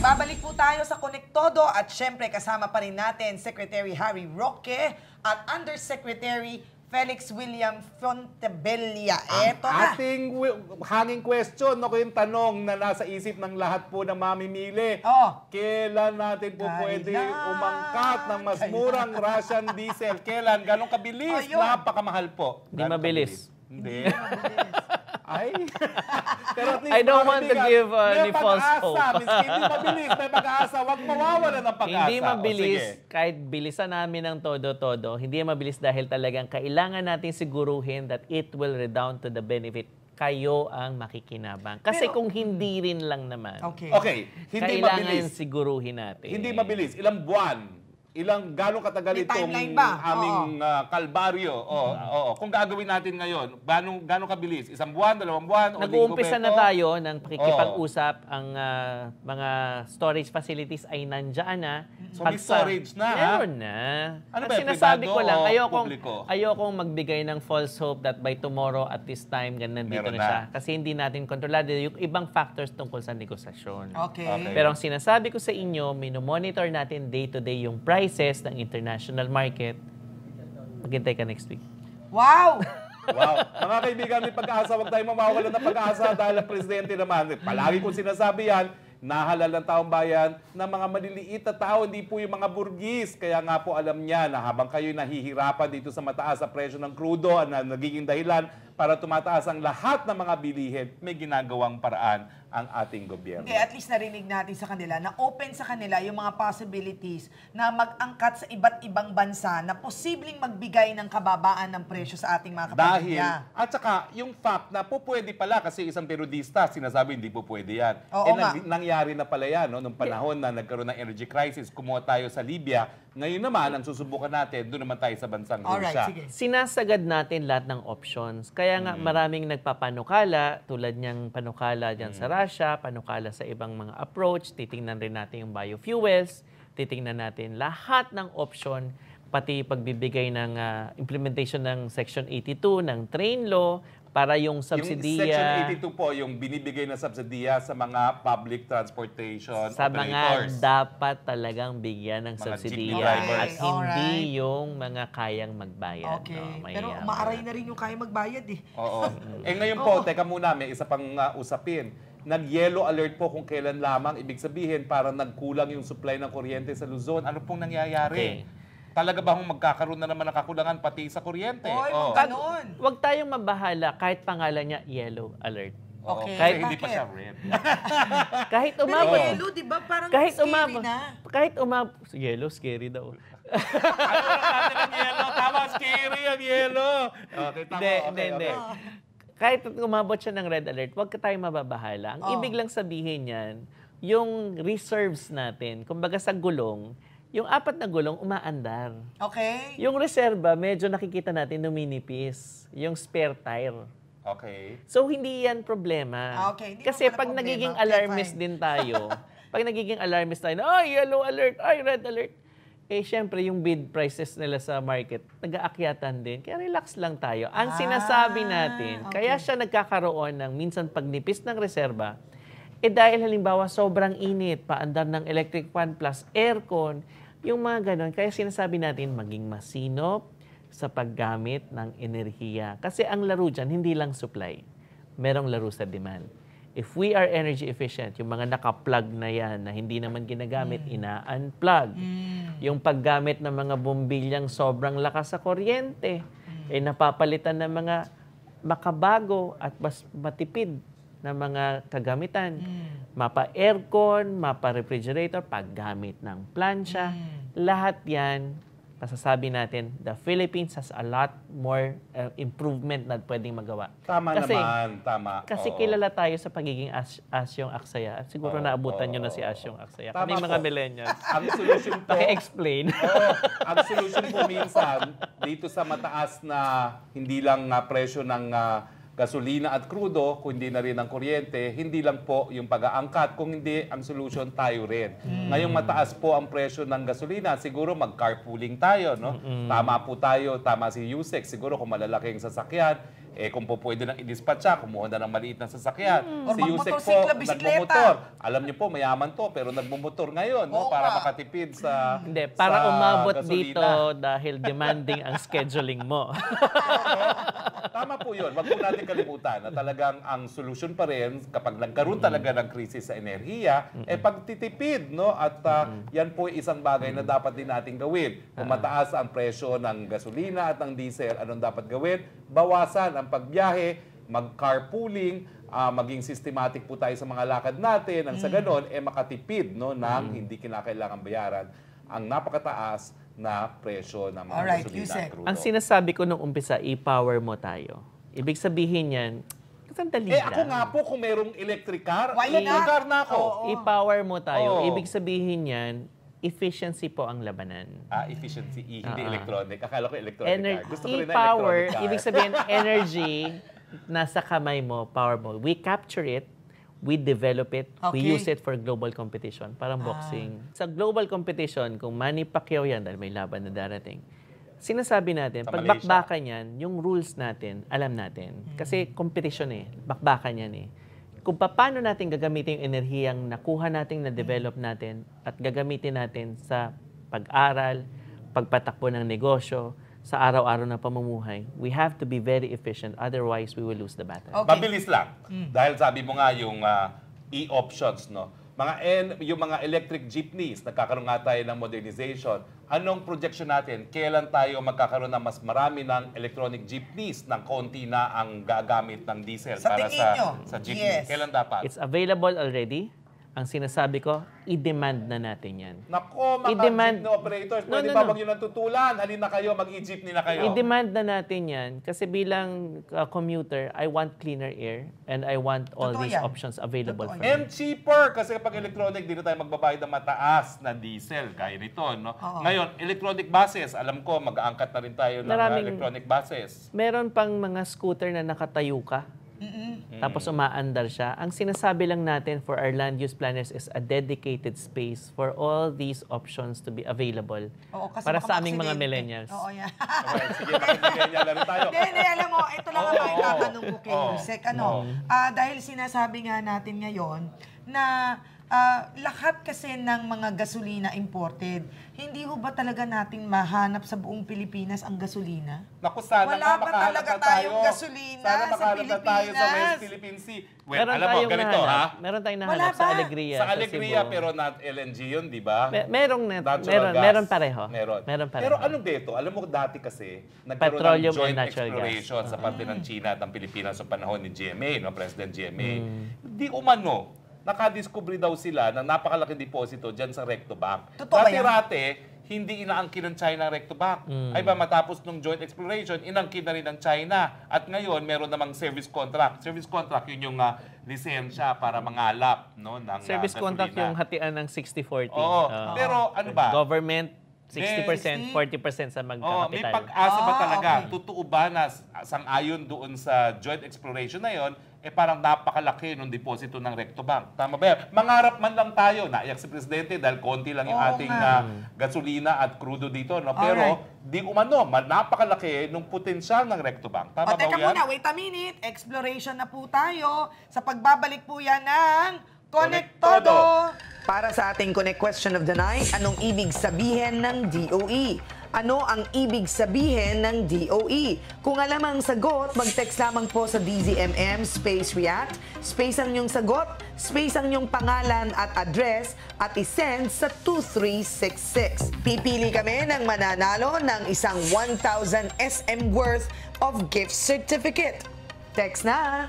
Babalik po tayo sa Konektodo at syempre kasama pa rin natin Secretary Harry Roque at Undersecretary Felix William Fontebella. Eto na. Ating hanging question, ako yung tanong na nasa isip ng lahat po na mamimili. Oh. Kailan natin po Kailan? pwede umangkat ng mas Kailan? murang Russian diesel? Kailan? Ganong kabilis? Oh, Napakamahal po. Hindi mabilis. Hindi. Hindi mabilis. Ay. Pero at least, I don't want to give uh, any false hope. Miski, hindi mabilis, may pag asa Huwag mawawala ng pag-asa. Hindi mabilis, o, kahit bilisan namin ng todo-todo, hindi mabilis dahil talagang kailangan natin siguruhin that it will redound to the benefit kayo ang makikinabang. Kasi Pero, kung hindi rin lang naman, okay. okay. Hindi kailangan mabilis. siguruhin natin. Hindi mabilis. Ilang buwan ilang gano'ng katagal May itong aming uh, kalbaryo. Oo, oo. Kung gagawin natin ngayon, gano'ng gano'ng kabilis? Isang buwan, dalawang buwan, Nag-uumpisa na tayo ng pakikipag-usap. Ang ah, mga storage facilities ay nandyan na. So, may storage na, ha? Meron na. Ano ba, sinasabi ko lang, o ayokong, publiko? ayokong magbigay ng false hope that by tomorrow at this time, ganun dito na, na. siya. Kasi hindi natin kontrolado yung ibang factors tungkol sa negosasyon. Okay. Okay. Pero ang sinasabi ko sa inyo, minomonitor natin day-to-day yung price prices ng international market. Maghintay ka next week. Wow! Wow. Mga kaibigan, may pag-asa. Huwag tayong mamawalan ng pag-asa dahil ang presidente naman, palagi kong sinasabi yan, nahalal ng taong bayan na mga maliliit na tao, hindi po yung mga burgis. Kaya nga po alam niya na habang kayo nahihirapan dito sa mataas sa presyo ng krudo na nagiging dahilan para tumataas ang lahat ng mga bilihin, may ginagawang paraan ang ating gobyerno. Hindi, at least narinig natin sa kanila na open sa kanila yung mga possibilities na mag-angkat sa iba't ibang bansa na posibleng magbigay ng kababaan ng presyo sa ating mga kapatid Dahil, at saka yung fact na po pwede pala kasi isang periodista sinasabi hindi po pwede yan. Oo, eh, nga. nangyari na pala yan no, nung panahon na nagkaroon ng energy crisis, kumuha tayo sa Libya, ngayon naman, ang susubukan natin, doon naman tayo sa bansang Alright, Russia. Sige. Sinasagad natin lahat ng options. Kaya nga mm. maraming nagpapanukala, tulad niyang panukala dyan mm. sa Russia, panukala sa ibang mga approach. Titingnan rin natin yung biofuels. Titingnan natin lahat ng option, pati pagbibigay ng uh, implementation ng Section 82 ng train law, para yung subsidiya. Yung Section 82 po, yung binibigay na subsidiya sa mga public transportation Sa operators. mga dapat talagang bigyan ng mga subsidiya drivers. at hindi Alright. yung mga kayang magbayad. Okay. No? Pero Mahirap. Um, maaray na rin yung kayang magbayad eh. Oo. eh ngayon po, teka muna, may isa pang uh, usapin. Nag-yellow alert po kung kailan lamang. Ibig sabihin, parang nagkulang yung supply ng kuryente sa Luzon. Ano pong nangyayari? Okay. Talaga ba hong magkakaroon na naman ng kakulangan pati sa kuryente? Oy, oh. ganun. Huwag tayong mabahala kahit pangalan niya yellow alert. Okay. Kahit hindi pa siya red. kahit umabot. Pero yellow, di ba? Parang kahit scary umabot, na. Kahit umabot. Yellow, scary daw. ano natin ang yellow? Tama, scary ang yellow. Okay, tama. Hindi, hindi, hindi. Kahit umabot siya ng red alert, huwag ka tayong mababahala. Ang oh. ibig lang sabihin niyan, yung reserves natin, kumbaga sa gulong, yung apat na gulong umaandar. Okay. Yung reserva, medyo nakikita natin numinipis. Yung spare tire. Okay. So, hindi yan problema. Okay. Hindi Kasi pag problema. nagiging alarmist okay, din tayo, pag nagiging alarmist tayo, ay, yellow alert, ay, red alert, eh syempre yung bid prices nila sa market, nag-aakyatan din. Kaya relax lang tayo. Ang ah, sinasabi natin, okay. kaya siya nagkakaroon ng minsan pagnipis ng reserba, eh dahil halimbawa sobrang init, paandar ng electric fan plus aircon, yung mga ganun. Kaya sinasabi natin maging masinop sa paggamit ng enerhiya. Kasi ang laro dyan, hindi lang supply. Merong laro sa demand. If we are energy efficient, yung mga naka-plug na yan na hindi naman ginagamit, mm. ina-unplug. Mm. Yung paggamit ng mga bumbilyang sobrang lakas sa kuryente, mm. eh napapalitan ng mga makabago at mas matipid na mga kagamitan. Mm. Mapa-aircon, mapa-refrigerator, paggamit ng plancha. Mm. Lahat yan, masasabi natin, the Philippines has a lot more uh, improvement na pwedeng magawa. Tama kasi, naman, tama. Kasi Oo. kilala tayo sa pagiging as Asyong Aksaya. siguro Oo. naabutan Oo. nyo na si Asyong Aksaya. Tama Kami po. mga millennials. ang solution po... Paki-explain. Oo, ang solution po minsan, dito sa mataas na hindi lang uh, presyo ng uh, gasolina at krudo, kundi na rin ang kuryente, hindi lang po yung pag-aangkat, kung hindi ang solution tayo rin. Mm. Ngayong mataas po ang presyo ng gasolina, siguro mag-carpooling tayo. No? Mm-hmm. Tama po tayo, tama si Yusek, siguro kung malalaking sasakyan, eh kung po pwede nang i idispatcha, kumuha na ng maliit na sasakyan. Mm. Si Yusek po, nagmumotor. Alam niyo po, mayaman to, pero nagmumotor ngayon no, para ka. makatipid sa hmm. Hindi, para sa umabot gasolina. dito dahil demanding ang scheduling mo. Tama po yun. Wag po natin kalimutan na talagang ang solution pa rin kapag nagkaroon talaga ng krisis sa enerhiya, mm eh pagtitipid. No? At uh, yan po isang bagay na dapat din natin gawin. Kung mataas ang presyo ng gasolina at ng diesel, anong dapat gawin? Bawasan ang ng pagbiyahe, mag-carpooling, uh, maging systematic po tayo sa mga lakad natin, ang sa mm. ganon, eh makatipid no, ng mm. hindi kinakailangan bayaran ang napakataas na presyo ng mga right, gasolina crudo. Ang sinasabi ko nung umpisa, i-power mo tayo. Ibig sabihin yan, sandali eh, lang. ako nga po, kung merong electric car, Why electric car na ako. Oh, oh. I-power mo tayo. Oh. Ibig sabihin yan, Efficiency po ang labanan. Ah, efficiency. E, hindi uh-huh. electronic. Akala ko electronic Ener- car. Gusto ko rin na power, electronic car. ibig sabihin energy, nasa kamay mo, power We capture it, we develop it, okay. we use it for global competition. Parang ah. boxing. Sa global competition, kung Manny Pacquiao yan, dahil may laban na darating, sinasabi natin, sa pag bakbakan yan, yung rules natin, alam natin. Hmm. Kasi competition eh, bakbakan yan eh kung paano natin gagamitin yung enerhiyang nakuha natin, na-develop natin at gagamitin natin sa pag-aral, pagpatakbo ng negosyo, sa araw-araw na pamumuhay, we have to be very efficient. Otherwise, we will lose the battle. Okay. Mabilis lang. Mm. Dahil sabi mo nga yung uh, e-options, no? Mga N, yung mga electric jeepneys, nagkakaroon nga tayo ng modernization. Anong projection natin? Kailan tayo magkakaroon ng mas marami ng electronic jeepneys ng konti na ang gagamit ng diesel sa para sa, sa jeepney? Yes. Kailan dapat? It's available already. Ang sinasabi ko, i-demand na natin yan. Nako, mga I-demand... jeepney operators, pwede no, no, pa no. bang yun ang tutulan? Halina kayo, mag-jeepney e na kayo. I-demand na natin yan kasi bilang uh, commuter, I want cleaner air and I want all Totoo these yan. options available Totoo for yan. me. And cheaper kasi kapag electronic, dito tayo magbabayad ng mataas na diesel, kaya nito. No? Oo. Ngayon, electronic buses, alam ko, mag-aangkat na rin tayo ng uh, Maraming, electronic buses. Meron pang mga scooter na nakatayo ka mm Tapos umaandar siya. Ang sinasabi lang natin for our land use planners is a dedicated space for all these options to be available. Oo, kasi para sa aming mga millennials. Oo, yan. okay, sige, millennial laro tayo. Hindi, alam mo, ito lang ang maitatanong ko kay Yusek. Ano, no. Ah, dahil sinasabi nga natin ngayon na uh, lahat kasi ng mga gasolina imported. Hindi ho ba talaga natin mahanap sa buong Pilipinas ang gasolina? Naku, sana Wala ba talaga tayo. tayong gasolina sana sa Pilipinas? Sana tayo sa West Philippine Sea. Well, meron alam mo, ganito ha? Meron tayong nahanap sa Alegria. Sa Alegria, sa pero not LNG yun, di ba? merong net, meron, meron pareho. Meron. meron pareho. Pero ano dito? Alam mo, dati kasi, nagkaroon Petroleum ng joint exploration gas. sa ah. parte uh ng China at ng Pilipinas sa panahon ni GMA, no? President GMA. Hindi mm. umano nakadiscovery daw sila ng napakalaking deposito dyan sa Recto Bank. Totoo Dati-rate, hindi inaangkin ng China recto back. Mm. Ay ba matapos ng joint exploration, inangkin na rin ng China. At ngayon, meron namang service contract. Service contract, yun yung uh, lisensya para mangalap no, ng ah, Service uh, contract yung hatian ng 60-40. Oo. Uh, pero ano ba? Government, 60%, 40% sa magkakapital. Oh, may pag-asa ba ah, talaga? Ah, okay. Totoo ba na sang-ayon doon sa joint exploration na yon eh parang napakalaki nung deposito ng Recto Bank. Tama ba Mangarap man lang tayo. Naiyak si Presidente dahil konti lang yung Oo ating na ah, gasolina at krudo dito. No? Pero di umano, napakalaki nung potensyal ng Recto Bank. Tama o, ba teka yan? muna, wait a minute. Exploration na po tayo sa pagbabalik po yan ng Konektado! Konektado. Para sa ating Connect Question of the Night, anong ibig sabihin ng DOE? Ano ang ibig sabihin ng DOE? Kung alam ang sagot, mag-text lamang po sa DZMM space react, space ang yung sagot, space ang yung pangalan at address at isend sa 2366. Pipili kami ng mananalo ng isang 1,000 SM worth of gift certificate. Text na!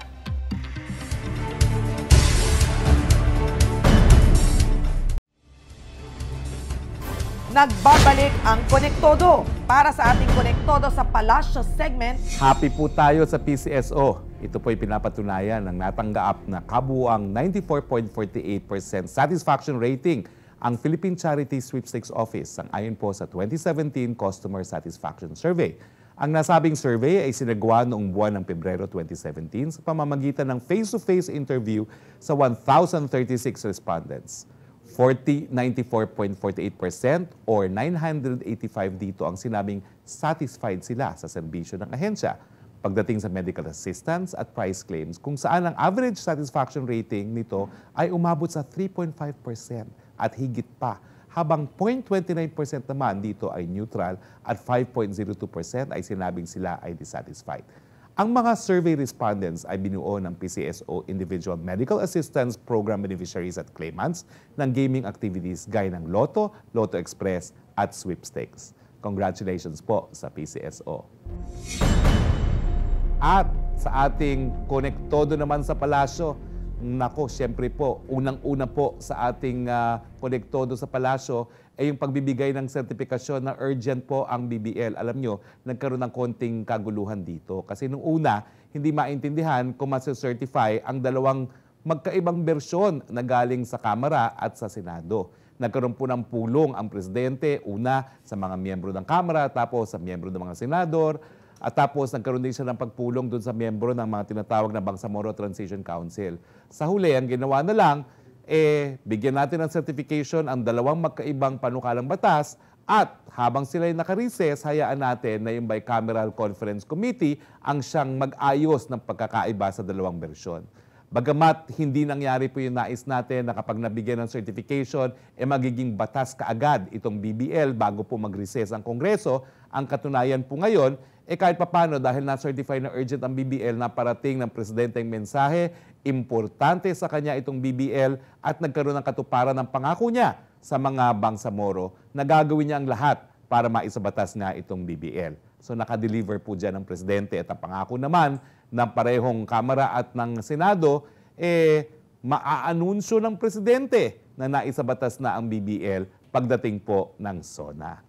Nagbabalik ang Konektodo para sa ating Konektodo sa Palasyo segment. Happy po tayo sa PCSO. Ito po ay pinapatunayan ng natanggap na kabuang 94.48% satisfaction rating ang Philippine Charity Sweepstakes Office ang ayon po sa 2017 Customer Satisfaction Survey. Ang nasabing survey ay sinagawa noong buwan ng Pebrero 2017 sa pamamagitan ng face-to-face -face interview sa 1,036 respondents. 40, 94.48% or 985 dito ang sinabing satisfied sila sa serbisyo ng ahensya pagdating sa medical assistance at price claims kung saan ang average satisfaction rating nito ay umabot sa 3.5% at higit pa habang 0.29% naman dito ay neutral at 5.02% ay sinabing sila ay dissatisfied. Ang mga survey respondents ay binuo ng PCSO Individual Medical Assistance Program beneficiaries at claimants ng gaming activities gaya ng Lotto, Lotto Express at Sweepstakes. Congratulations po sa PCSO. At sa ating konektodo naman sa palasyo, nako, siyempre po, unang-una po sa ating uh, konektodo sa palasyo, ay yung pagbibigay ng sertifikasyon na urgent po ang BBL. Alam nyo, nagkaroon ng konting kaguluhan dito. Kasi nung una, hindi maintindihan kung masi-certify ang dalawang magkaibang bersyon na galing sa Kamara at sa Senado. Nagkaroon po ng pulong ang presidente, una sa mga miyembro ng Kamara, tapos sa miyembro ng mga senador, at tapos nagkaroon din siya ng pagpulong doon sa miyembro ng mga tinatawag na Bangsamoro Transition Council. Sa huli, ang ginawa na lang, eh bigyan natin ng certification ang dalawang magkaibang panukalang batas at habang sila sila'y nakarises, hayaan natin na yung Bicameral Conference Committee ang siyang mag-ayos ng pagkakaiba sa dalawang bersyon. Bagamat hindi nangyari po yung nais natin na kapag nabigyan ng certification, eh magiging batas kaagad itong BBL bago po mag-recess ang Kongreso, ang katunayan po ngayon eh kahit papano dahil na-certify na urgent ang BBL na parating ng presidente ang mensahe, importante sa kanya itong BBL at nagkaroon ng katuparan ng pangako niya sa mga bangsamoro na gagawin niya ang lahat para maisabatas nga itong BBL. So nakadeliver po dyan ng presidente at ang pangako naman ng parehong Kamara at ng Senado, eh maaanunsyo ng presidente na naisabatas na ang BBL pagdating po ng SONA.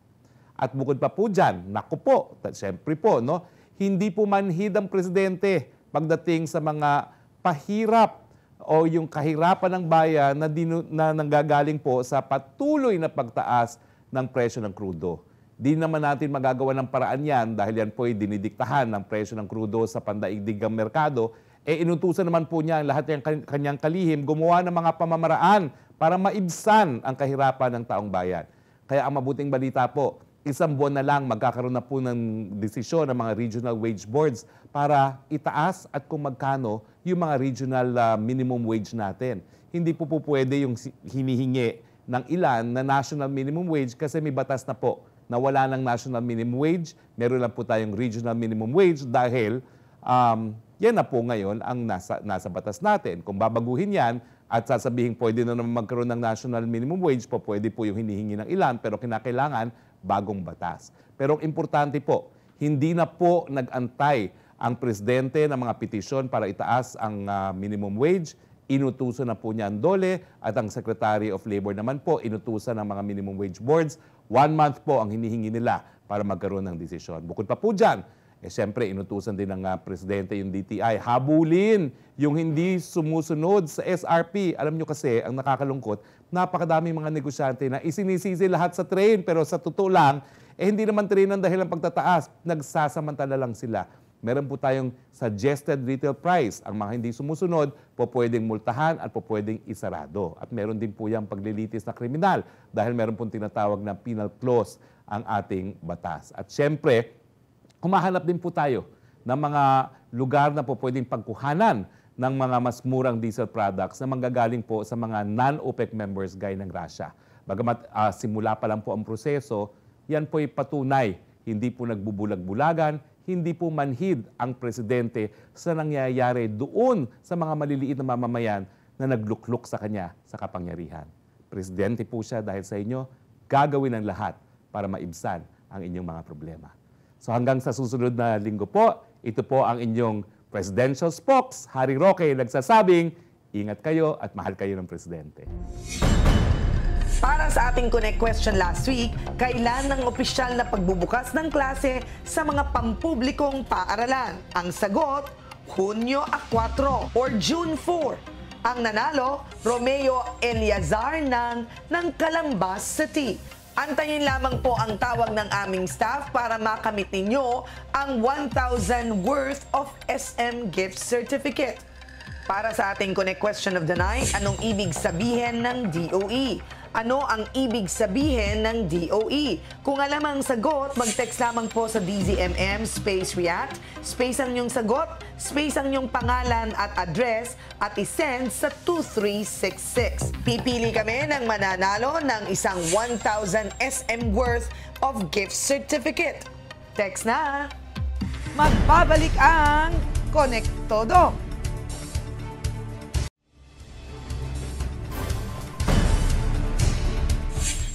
At bukod pa po dyan, naku po, siyempre po, no, hindi po manhid ang presidente pagdating sa mga pahirap o yung kahirapan ng bayan na, dinu- na nanggagaling po sa patuloy na pagtaas ng presyo ng krudo. Di naman natin magagawa ng paraan yan dahil yan po ay dinidiktahan ng presyo ng krudo sa pandaigdigang merkado. E inutusan naman po niya ang lahat ng kanyang kalihim gumawa ng mga pamamaraan para maibsan ang kahirapan ng taong bayan. Kaya ang mabuting balita po, Isang buwan na lang magkakaroon na po ng desisyon ng mga regional wage boards para itaas at kung magkano yung mga regional uh, minimum wage natin. Hindi po po pwede yung hinihingi ng ilan na national minimum wage kasi may batas na po na wala ng national minimum wage, meron lang po tayong regional minimum wage dahil um, yan na po ngayon ang nasa, nasa batas natin. Kung babaguhin yan, at sasabihin pwede na naman magkaroon ng national minimum wage po, pwede po yung hinihingi ng ilan, pero kinakailangan bagong batas. Pero ang importante po, hindi na po nagantay ang presidente ng mga petisyon para itaas ang uh, minimum wage. Inutusan na po niya ang dole at ang Secretary of Labor naman po inutusan ng mga minimum wage boards. One month po ang hinihingi nila para magkaroon ng desisyon. Bukod pa po dyan, eh siyempre, inutusan din ng uh, presidente yung DTI. Habulin yung hindi sumusunod sa SRP. Alam nyo kasi, ang nakakalungkot, napakadami mga negosyante na isinisisi lahat sa train. Pero sa totoo lang, eh hindi naman train ang dahil ang pagtataas. Nagsasamantala lang sila. Meron po tayong suggested retail price. Ang mga hindi sumusunod, po pwedeng multahan at po pwedeng isarado. At meron din po yung paglilitis na kriminal dahil meron pong tinatawag na penal clause ang ating batas. At siyempre, Humahanap din po tayo ng mga lugar na po pwedeng pagkuhanan ng mga mas murang diesel products na manggagaling po sa mga non-OPEC members gaya ng Russia. Bagamat uh, simula pa lang po ang proseso, yan po ay patunay. Hindi po nagbubulag-bulagan, hindi po manhid ang presidente sa nangyayari doon sa mga maliliit na mamamayan na nagluklok sa kanya sa kapangyarihan. Presidente po siya dahil sa inyo, gagawin ang lahat para maibsan ang inyong mga problema. So hanggang sa susunod na linggo po, ito po ang inyong presidential spokes, Harry Roque, nagsasabing, ingat kayo at mahal kayo ng presidente. Para sa ating Connect question last week, kailan ang opisyal na pagbubukas ng klase sa mga pampublikong paaralan? Ang sagot, Hunyo a 4 or June 4. Ang nanalo, Romeo Eliazar ng, ng Calambas City. Antayin lamang po ang tawag ng aming staff para makamit ninyo ang 1,000 worth of SM gift certificate. Para sa ating Connect Question of the Night, anong ibig sabihin ng DOE? ano ang ibig sabihin ng DOE? Kung alam ang sagot, mag-text lamang po sa DZMM space react, space ang inyong sagot, space ang inyong pangalan at address at isend sa 2366. Pipili kami ng mananalo ng isang 1,000 SM worth of gift certificate. Text na! Magbabalik ang Connect Todo.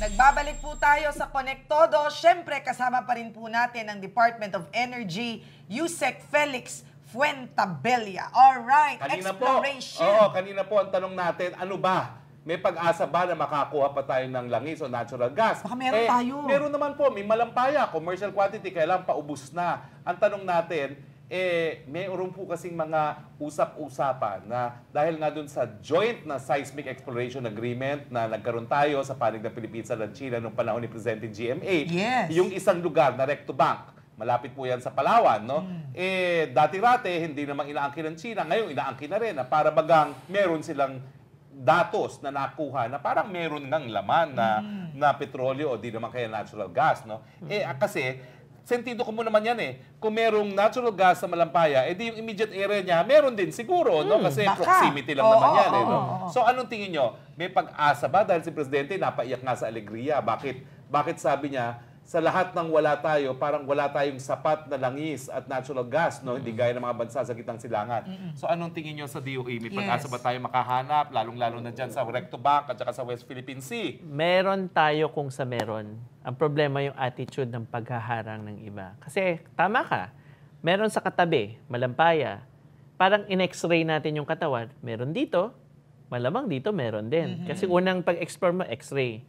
Nagbabalik po tayo sa Konektodo. Siyempre, kasama pa rin po natin ang Department of Energy, USEC Felix Fuentabella. Alright, kanina exploration. Po, oo, kanina po ang tanong natin, ano ba may pag-asa ba na makakuha pa tayo ng langis o natural gas? Baka meron eh, tayo. Meron naman po, may malampaya, commercial quantity, kailangan paubos na. Ang tanong natin, eh, mayroon po kasing mga usap-usapan na dahil nga dun sa joint na seismic exploration agreement na nagkaroon tayo sa panig ng Pilipinas at ng China noong panahon ni Presidente GMA, yes. yung isang lugar na Recto Bank, malapit po yan sa Palawan, no? Mm. Eh, dati-rate, hindi naman inaangkin ng China. Ngayon, inaangkin na rin na para bagang meron silang datos na nakuha na parang meron ng laman na mm. na petrolyo o di naman kaya natural gas no mm. eh hmm. kasi sentido ko mo naman yan eh. Kung merong natural gas sa Malampaya, edi eh yung immediate area niya, meron din siguro, hmm, no? Kasi baka. proximity lang oo, naman oo, yan oo, eh, no? Oo. So anong tingin nyo? May pag-asa ba? Dahil si Presidente napaiyak nga sa alegria. Bakit? Bakit sabi niya, sa lahat ng wala tayo, parang wala tayong sapat na langis at natural gas, no? Mm-hmm. Hindi gaya ng mga bansa sa gitang silangan. Mm-hmm. So anong tingin niyo sa DOE? May pag-asa ba tayo makahanap, lalong-lalo na dyan sa Recto Bank at saka sa West Philippine Sea? Meron tayo kung sa meron. Ang problema yung attitude ng paghaharang ng iba. Kasi tama ka, meron sa katabi, malampaya. Parang in-x-ray natin yung katawan, meron dito, malamang dito meron din. Mm-hmm. Kasi unang pag-explore mo, x-ray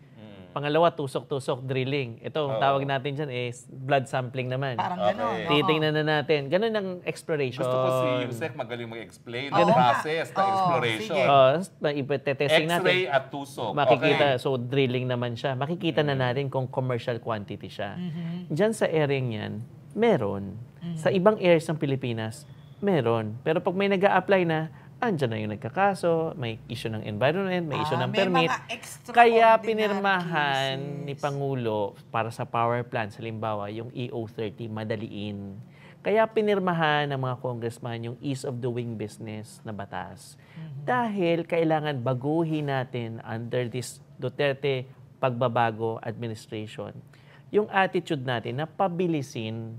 Pangalawa, tusok-tusok drilling. Ito, ang tawag natin dyan is blood sampling naman. Parang Okay. gano'n. Titingnan na natin. Ganun ang exploration. Gusto ko si Yusek magaling mag-explain ng Ganun. process, ng Oo, exploration. sige. Oh, ipetesting natin. X-ray at tusok. Makikita, so drilling naman siya. Makikita na mm-hmm. natin kung commercial quantity siya. Mm-hmm. Diyan sa area niyan, meron. Sa mm-hmm. ibang areas ng Pilipinas, meron. Pero pag may nag apply na, andyan na yung nagkakaso, may issue ng environment, may issue ah, ng may permit. Kaya pinirmahan cases. ni Pangulo para sa power plant, halimbawa yung EO30, madaliin. Kaya pinirmahan ng mga congressman yung ease of doing business na batas. Mm-hmm. Dahil kailangan baguhin natin under this Duterte pagbabago administration yung attitude natin na pabilisin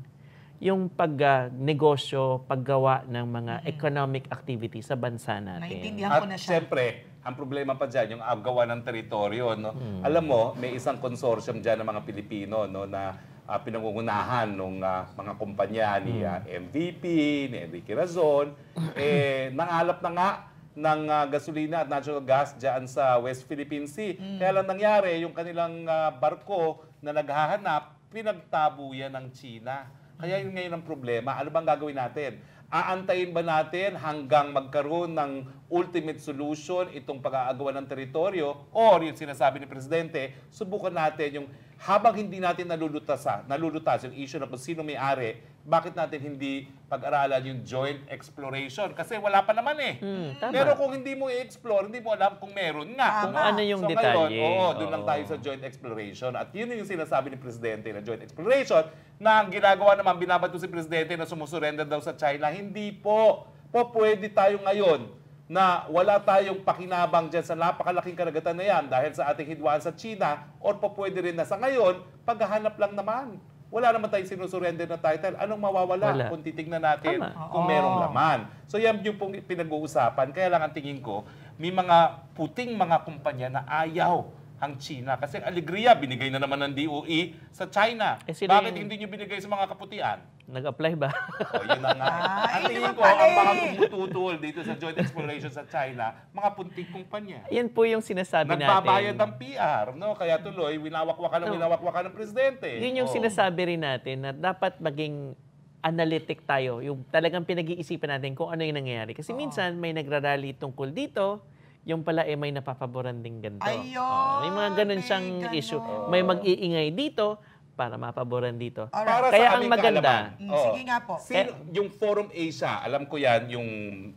yung pagnegosyo, paggawa ng mga mm-hmm. economic activity sa bansa natin. Naintindihan na siya. At syempre, ang problema pa dyan, yung agawa ng teritoryo. No? Mm-hmm. Alam mo, may isang consortium dyan ng mga Pilipino no, na uh, pinangungunahan ng uh, ah, mga kumpanya ni uh, hmm. ah, MVP, ni Enrique Razon. eh, nangalap na nga ng uh, gasolina at natural gas dyan sa West Philippine Sea. Mm. Kaya lang nangyari, yung kanilang uh, barko na naghahanap, pinagtabuyan ng China. Kaya yun ngayon ang problema. Ano bang gagawin natin? Aantayin ba natin hanggang magkaroon ng ultimate solution itong pag-aagawa ng teritoryo? Or yung sinasabi ni Presidente, subukan natin yung habang hindi natin nalulutas, nalulutas yung issue na kung sino may-ari, bakit natin hindi pag-aralan yung joint exploration? Kasi wala pa naman eh. Hmm, Pero kung hindi mo i-explore, hindi mo alam kung meron nga. Kung ano yung so, detalye. Ngayon, oo, doon lang tayo sa joint exploration. At yun yung sinasabi ni Presidente na joint exploration na ang ginagawa naman, binabato si Presidente na sumusurrender daw sa China. Hindi po. Po pwede tayo ngayon na wala tayong pakinabang dyan sa napakalaking karagatan na yan dahil sa ating hidwaan sa China or po pwede rin na sa ngayon, paghahanap lang naman wala naman tayong sinusurrender na title. Anong mawawala wala. kung titignan natin Tama. kung merong laman? So yan yung pong pinag-uusapan. Kaya lang ang tingin ko, may mga puting mga kumpanya na ayaw ang China. Kasi alegria, binigay na naman ng DOE sa China. Eh, sila Bakit hindi nyo binigay sa mga kaputian? Nag-apply ba? o, oh, yun na nga. Ay, ang tingin ko, ang mga tumututol dito sa joint exploration sa China, mga punting kumpanya. Yan po yung sinasabi Nagbabayad natin. Nagbabayad ng PR, no? Kaya tuloy, winawakwakan ng no. winawakwakan ng presidente. Yun yung oh. sinasabi rin natin na dapat maging analytic tayo. Yung talagang pinag-iisipan natin kung ano yung nangyayari. Kasi oh. minsan may nagrarally tungkol dito, yung pala eh may napapaboran ding ganito. Ayun! Oh, may mga ganun may siyang ganun. issue. Oh. May mag-iingay dito para mapaboran dito. Para Kaya ang maganda. oh. Sige nga po. Sino, eh- yung Forum Asia, alam ko yan, yung,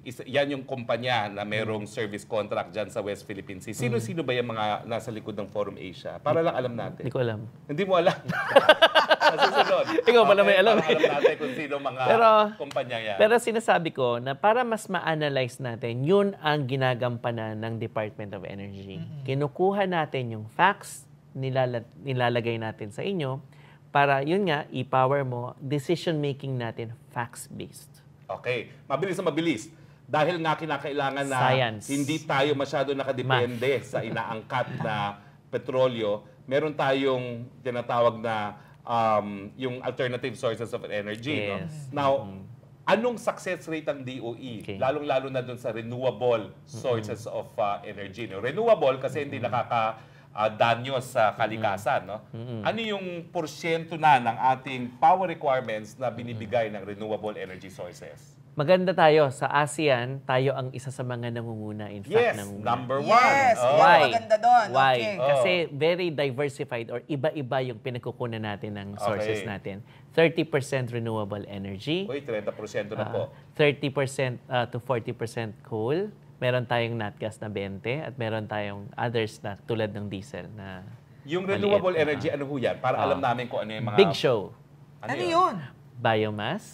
is, yan yung kumpanya na merong service contract dyan sa West Philippine Sea. Sino-sino mm. ba yung mga nasa likod ng Forum Asia? Para lang alam natin. Hindi ko alam. Hindi mo alam. sa susunod. Ikaw pala may alam. alam natin kung sino mga pero, kumpanya yan. Pero sinasabi ko na para mas ma-analyze natin, yun ang ginagampanan ng Department of Energy. Mm-hmm. Kinukuha natin yung facts, nilala- nilalagay natin sa inyo, para yun nga, i-power mo, decision-making natin facts-based. Okay. Mabilis na mabilis dahil nga kinakailangan na Science. hindi tayo masyado nakadepende Math. sa inaangkat na petrolyo, meron tayong tinatawag na um, yung alternative sources of energy. Yes. No? Now, mm-hmm. anong success rate ng DOE? Okay. Lalong-lalo na dun sa renewable mm-hmm. sources mm-hmm. of uh, energy. No? Renewable kasi mm-hmm. hindi nakaka uh, danyo sa kalikasan. No? Ano yung porsyento na ng ating power requirements na binibigay ng renewable energy sources? Maganda tayo. Sa ASEAN, tayo ang isa sa mga nangunguna. In fact, yes, nangunguna. number one. Yes, oh. Why? maganda doon. Why? Okay. Oh. Kasi very diversified or iba-iba yung pinagkukunan natin ng sources okay. natin. 30% renewable energy. Uy, 30% na po. Uh, 30% uh, to 40% coal meron tayong natgas na 20 at meron tayong others na tulad ng diesel na Yung maliit renewable na- ah. energy, ano ho yan? Para alam Oo. Ah. namin kung ano yung mga... Big show. Ano, Ano yun? Biomass.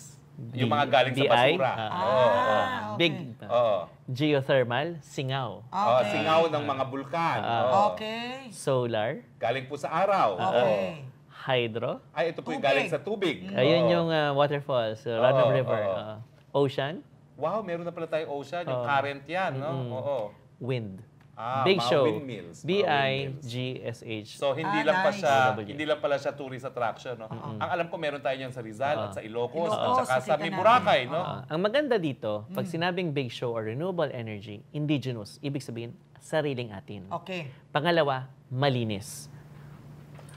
Yung mga galing sa DI, basura. ah, Oo. Ah, oo. okay. Big. Oo. Geothermal, singaw. Ah, Oo, singaw ng mga bulkan. Oo. Okay. Solar, Galing po sa araw. Okay. hydro. hydro. Ay, ito po yung galing sa tubig. Ayun Oo. yung ah, waterfalls, uh, Run Oo, River. oo. ah, ocean, Wow, meron na pala tayo ocean. Yung ah, current yan, no? Mm, Oo. Wind. Ah, Big Show. Windmills. B-I-G-S-H. So, hindi Ah, lang pa nice. siya, hindi lang pala siya tourist attraction, no? Ang alam ko, meron tayo niyan sa Rizal at ah. sa Ilocos, at Ilocos, saka sa nakita may natin. Boracay, no? Ah, ang maganda dito, pag mm. sinabing Big Show or renewable energy, indigenous, ibig sabihin, sariling atin. Okay. Pangalawa, malinis.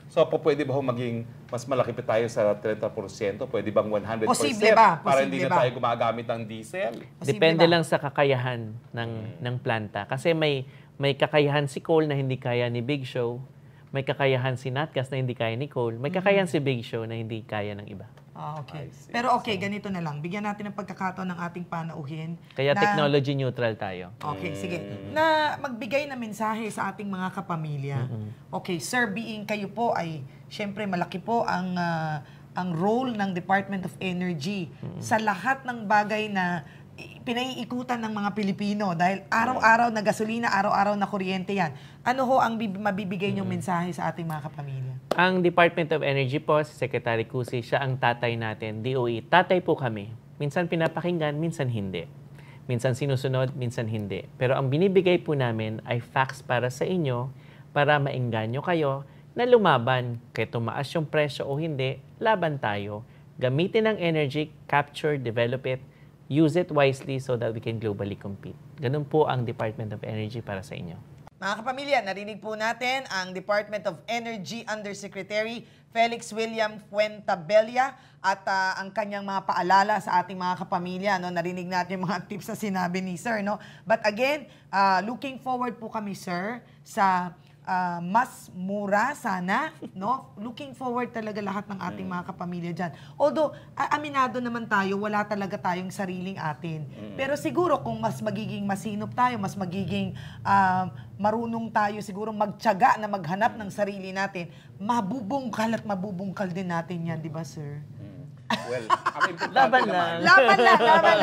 So, po, pwede ba ho maging mas malaki pa tayo sa 30%, pwede bang 100%? Posible ba? Posible para hindi ba? na tayo gumagamit ng diesel. Posible Depende ba? lang sa kakayahan ng mm. ng planta. Kasi may may kakayahan si Cole na hindi kaya ni Big Show, may kakayahan si Natgas na hindi kaya ni Cole, may mm-hmm. kakayahan si Big Show na hindi kaya ng iba. Ah, okay. Pero okay, ganito na lang. Bigyan natin ng pagkakataon ng ating panauhin. Kaya na, technology neutral tayo. Okay, mm. sige. Na magbigay na mensahe sa ating mga kapamilya. Okay, sir, being kayo po ay, syempre malaki po ang... ah, ang role ng Department of Energy sa lahat ng bagay na pinaiikutan ng mga Pilipino dahil araw-araw na gasolina, araw-araw na kuryente yan. Ano ho ang mabibigay niyong mensahe sa ating mga kapamilya? Ang Department of Energy po, si Secretary Cusi, siya ang tatay natin, DOE. Tatay po kami. Minsan pinapakinggan, minsan hindi. Minsan sinusunod, minsan hindi. Pero ang binibigay po namin ay facts para sa inyo, para maengganyo kayo na lumaban. Kaya tumaas yung presyo o hindi, laban tayo. Gamitin ang energy, capture, develop it, use it wisely so that we can globally compete. Ganun po ang Department of Energy para sa inyo. Mga kapamilya, narinig po natin ang Department of Energy Undersecretary Felix William Fuentabella at uh, ang kanyang mga paalala sa ating mga kapamilya. No? Narinig natin yung mga tips na sinabi ni Sir. No? But again, uh, looking forward po kami, Sir, sa uh, mas mura sana, no? Looking forward talaga lahat ng ating mm. mga kapamilya diyan. Although aminado naman tayo, wala talaga tayong sariling atin. Mm. Pero siguro kung mas magiging masinop tayo, mas magiging uh, marunong tayo siguro magtiyaga na maghanap ng sarili natin, mabubungkal at mabubungkal din natin 'yan, di ba, sir? Mm. Well, ang importante laban naman. Lang. Laban lang, laban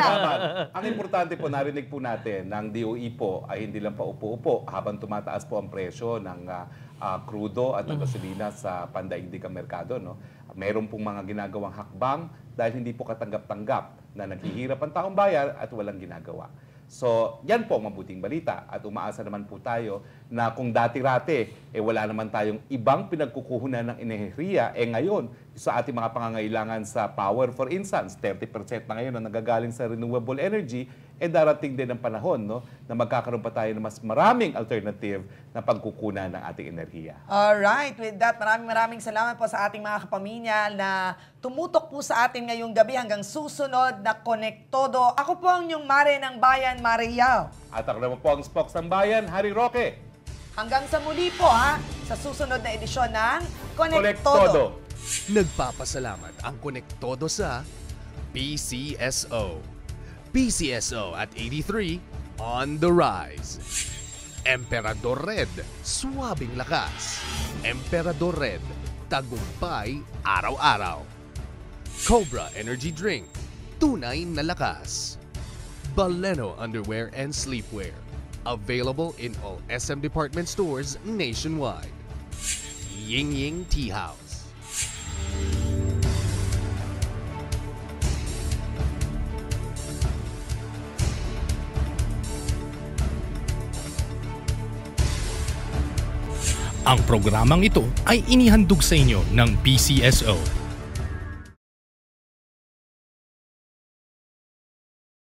ang importante po, narinig po natin ng DOE po ay hindi lang paupo-upo habang tumataas po ang presyo ng uh, ah, uh, ah, crudo at ng gasolina sa pandaigdigang merkado. No? Meron pong mga ginagawang hakbang dahil hindi po katanggap-tanggap na naghihirap ang taong bayan at walang ginagawa. So, yan po ang mabuting balita. At umaasa naman po tayo na kung dati-rate, eh wala naman tayong ibang pinagkukuhunan ng enerhiya, eh ngayon, sa ating mga pangangailangan sa power, for instance, 30% na ngayon na nagagaling sa renewable energy, eh darating din ang panahon no, na magkakaroon pa tayo ng mas maraming alternative na pagkukunan ng ating enerhiya. Alright, with that, maraming maraming salamat po sa ating mga kapamilya na tumutok po sa atin ngayong gabi hanggang susunod na Konektodo. Ako po ang inyong mare ng bayan, Mare Yao. At ako naman po ang spokes ng bayan, Harry Roque. Hanggang sa muli po ha, sa susunod na edisyon ng Konektodo. Konektodo. Nagpapasalamat ang Konektodo sa PCSO. PCSO at 83 on the rise. Emperador Red, suwabing lakas. Emperador Red, tagumpay araw-araw. Cobra Energy Drink, tunay na lakas. Baleno Underwear and Sleepwear, available in all SM department stores nationwide. Ying Ying Tea House Ang programang ito ay inihandog sa inyo ng PCSO